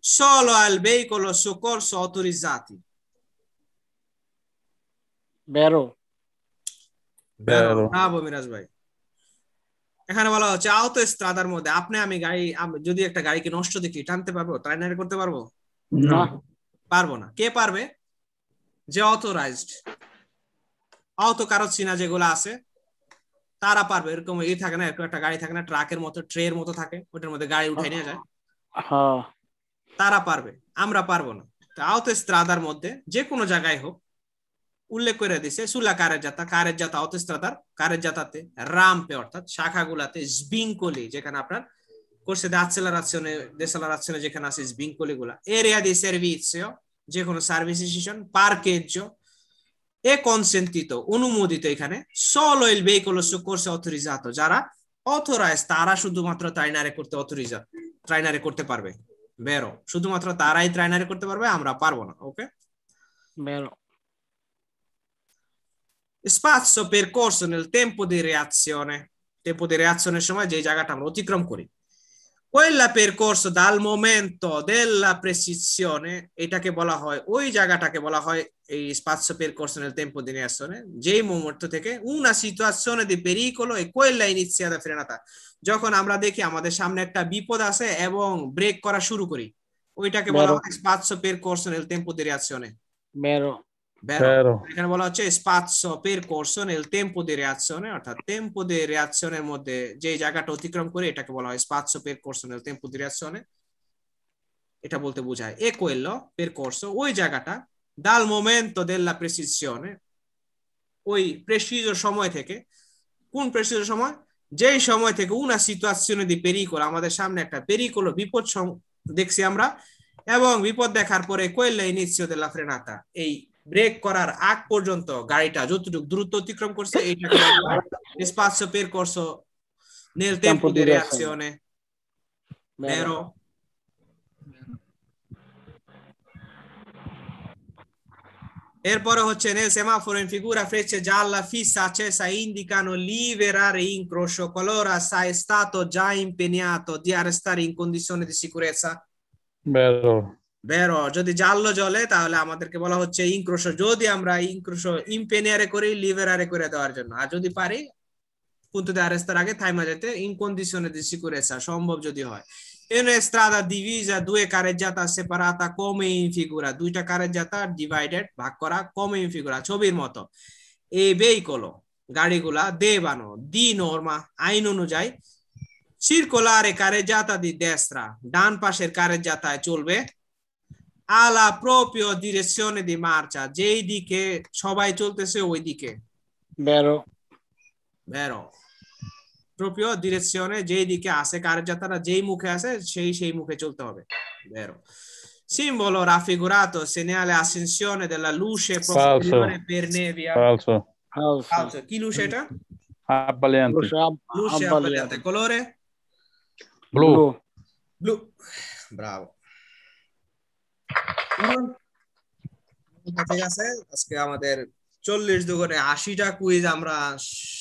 S2: solo al veicolo soccorso autorizzati. Vero. Vero. Bravo, Mirasbai. এখানে বলা হচ্ছে আহত স্ত্রাদার মধ্যে আপনি আমি গাড়ি যদি একটা গাড়িকে নষ্ট দেখি টানতে পারবো ট্রাইনারি করতে পারবো না পারবো না কে পারবে যে অথরাইজড আহত কারো চিনা যেগুলো আছে তারা পারবে এরকম ই থাকে না এরকম একটা গাড়ি থাকে না ট্রাকের মতো ট্রের মতো থাকে ওটার মধ্যে গাড়ি উঠে নিয়ে যায় হ্যাঁ। তারা পারবে আমরা পারবো না আহত স্ত্রাদার মধ্যে যে কোনো জায়গায় হোক উল্লেখ করে দিছে সুলা কারের কারেজাতা কারের কারেজাতাতে কারের রামপে অর্থাৎ শাখাগুলাতে জবিংকলি যেখানে আপনার করছে দেসেলারাzione দেসেলারাzione যেখানে আছে স্বিংকলি গুলা এরিয়া দি সার্ভিসিও যে কোনো সার্ভিস স্টেশন পার্কেজ এ কনসেন্টিত অনুমোদিত এখানে সল অয়েল ভেহিকল সু অথরিজাত যারা অথরাইজ তারা শুধুমাত্র ট্রাইনারে করতে অথরিজা ট্রাইনারে করতে পারবে বেরো শুধুমাত্র তারাই ট্রাইনারে করতে পারবে আমরা পারবো না ওকে বেরো spazio percorso nel tempo di reazione. Tempo di reazione সময় যে già আমরা অতিক্রম করি quella percorso dal momento della precisione e da che এটাকে বলা হয় ওই জায়গাটাকে বলা হয় e spazio percorso nel tempo di reazione যেই মুহূর্ত che una situazione di pericolo e quella iniziata frenata Gioco যখন আমরা দেখি আমাদের সামনে একটা বিপদ আছে এবং ব্রেক করা শুরু করি ওইটাকে বলা হয় spazio percorso nel tempo di reazione vero Vero. Vero. C'è spazio percorso nel tempo di reazione, অর্থাৎ tempo di reazione, মধ্যে যে জায়গাটা অতিক্রম করে এটাকে বলা spazio percorso nel tempo di reazione এটা volte বোঝায় e quello percorso ওই giagata, dal momento della precisione ওই প্রেসিজ সময় থেকে un প্রেসিজ সময় যেই সময় থেকে una situazione di pericolo আমাদের সামনে একটা pericolo বিপদ দেখছি আমরা এবং বিপদ দেখার পরে কোয়েল্লা ইনিসিও দেলা ফ্রেনাতা এই ব্রেক করার আগ পর্যন্ত গাড়িটা যতটুকু দ্রুত অতিক্রম করছে এইটা স্পাসো per corso nel tempo di reazione vero এরপরে হচ্ছে nel semaforo in figura frecce gialla fissa accesa indicano liberare incrocio colora sei stato già impegnato di restare in condizione di sicurezza vero বেরো যদি জাল্ল জ্বলে তাহলে আমাদেরকে বলা হচ্ছে ইংক্রোশ যদি আমরা ইংক্রোশ ইমপেনিয়ারে করি আরে করে দেওয়ার জন্য আর যদি পারি কুন্তু দে আরেস্তার আগে থাইমা যেতে ইনকন্ডিশনে দিছি করে সম্ভব যদি হয় এন এস্ট্রাদা ডিভিজা দুয়ে কারের জাতা সেপারাতা কমে ইনফিগুরা দুইটা কারের জাতা ডিভাইডেড ভাগ করা কমে ইনফিগুরা ছবির মতো এ বেই কলো গাড়িগুলা দে বানো দি নর্মা আইন অনুযায়ী সিরকোলারে কারের জাতা দি দেশরা ডান পাশের কারের জাতায় চলবে alla propria direzione di marcia che যেই দিকে se vuoi di che. vero vero proprio direzione che যেই দিকে আছে da যেই মুখে আছে সেই সেই মুখে che হবে vero simbolo raffigurato segnale ascensione della luce posteriore per nebbia falso falso chi luce এটা
S1: abbaliante luce,
S2: ab luce abbaliante colore blu blu bravo ঠিক আছে আজকে আমাদের চল্লিশ দোকানে আশিটা কুইজ আমরা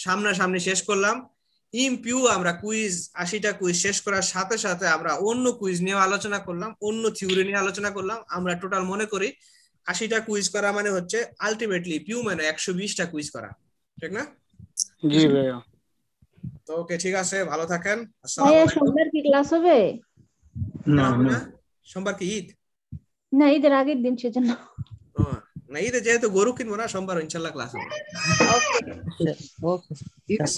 S2: সামনাসামনি শেষ করলাম ইমপিউ আমরা কুইজ আশিটা কুইজ শেষ করার সাথে সাথে আমরা অন্য কুইজ নিয়ে আলোচনা করলাম অন্য থিওরি নিয়ে আলোচনা করলাম আমরা টোটাল মনে করি আশিটা কুইজ করা মানে হচ্ছে আলটিমেটলি পিউ মানে একশো বিশটা কুইজ করা ঠিক না জি ভাইয়া তো ওকে ঠিক আছে ভালো থাকেন সোমবার
S1: কি ক্লাস হবে
S2: না সোমবার কি ঈদ
S1: ನೈದರಾಗಿ ದಿನ ಚೇತನ
S2: ನೈದ ಜೇತು ಗೋರುಕಿನ ಮುರ ಶಂಬರ್ ಇಂಚಲ್ಲ ಕ್ಲಾಸ್ ಓಕೆ ಓಕೆ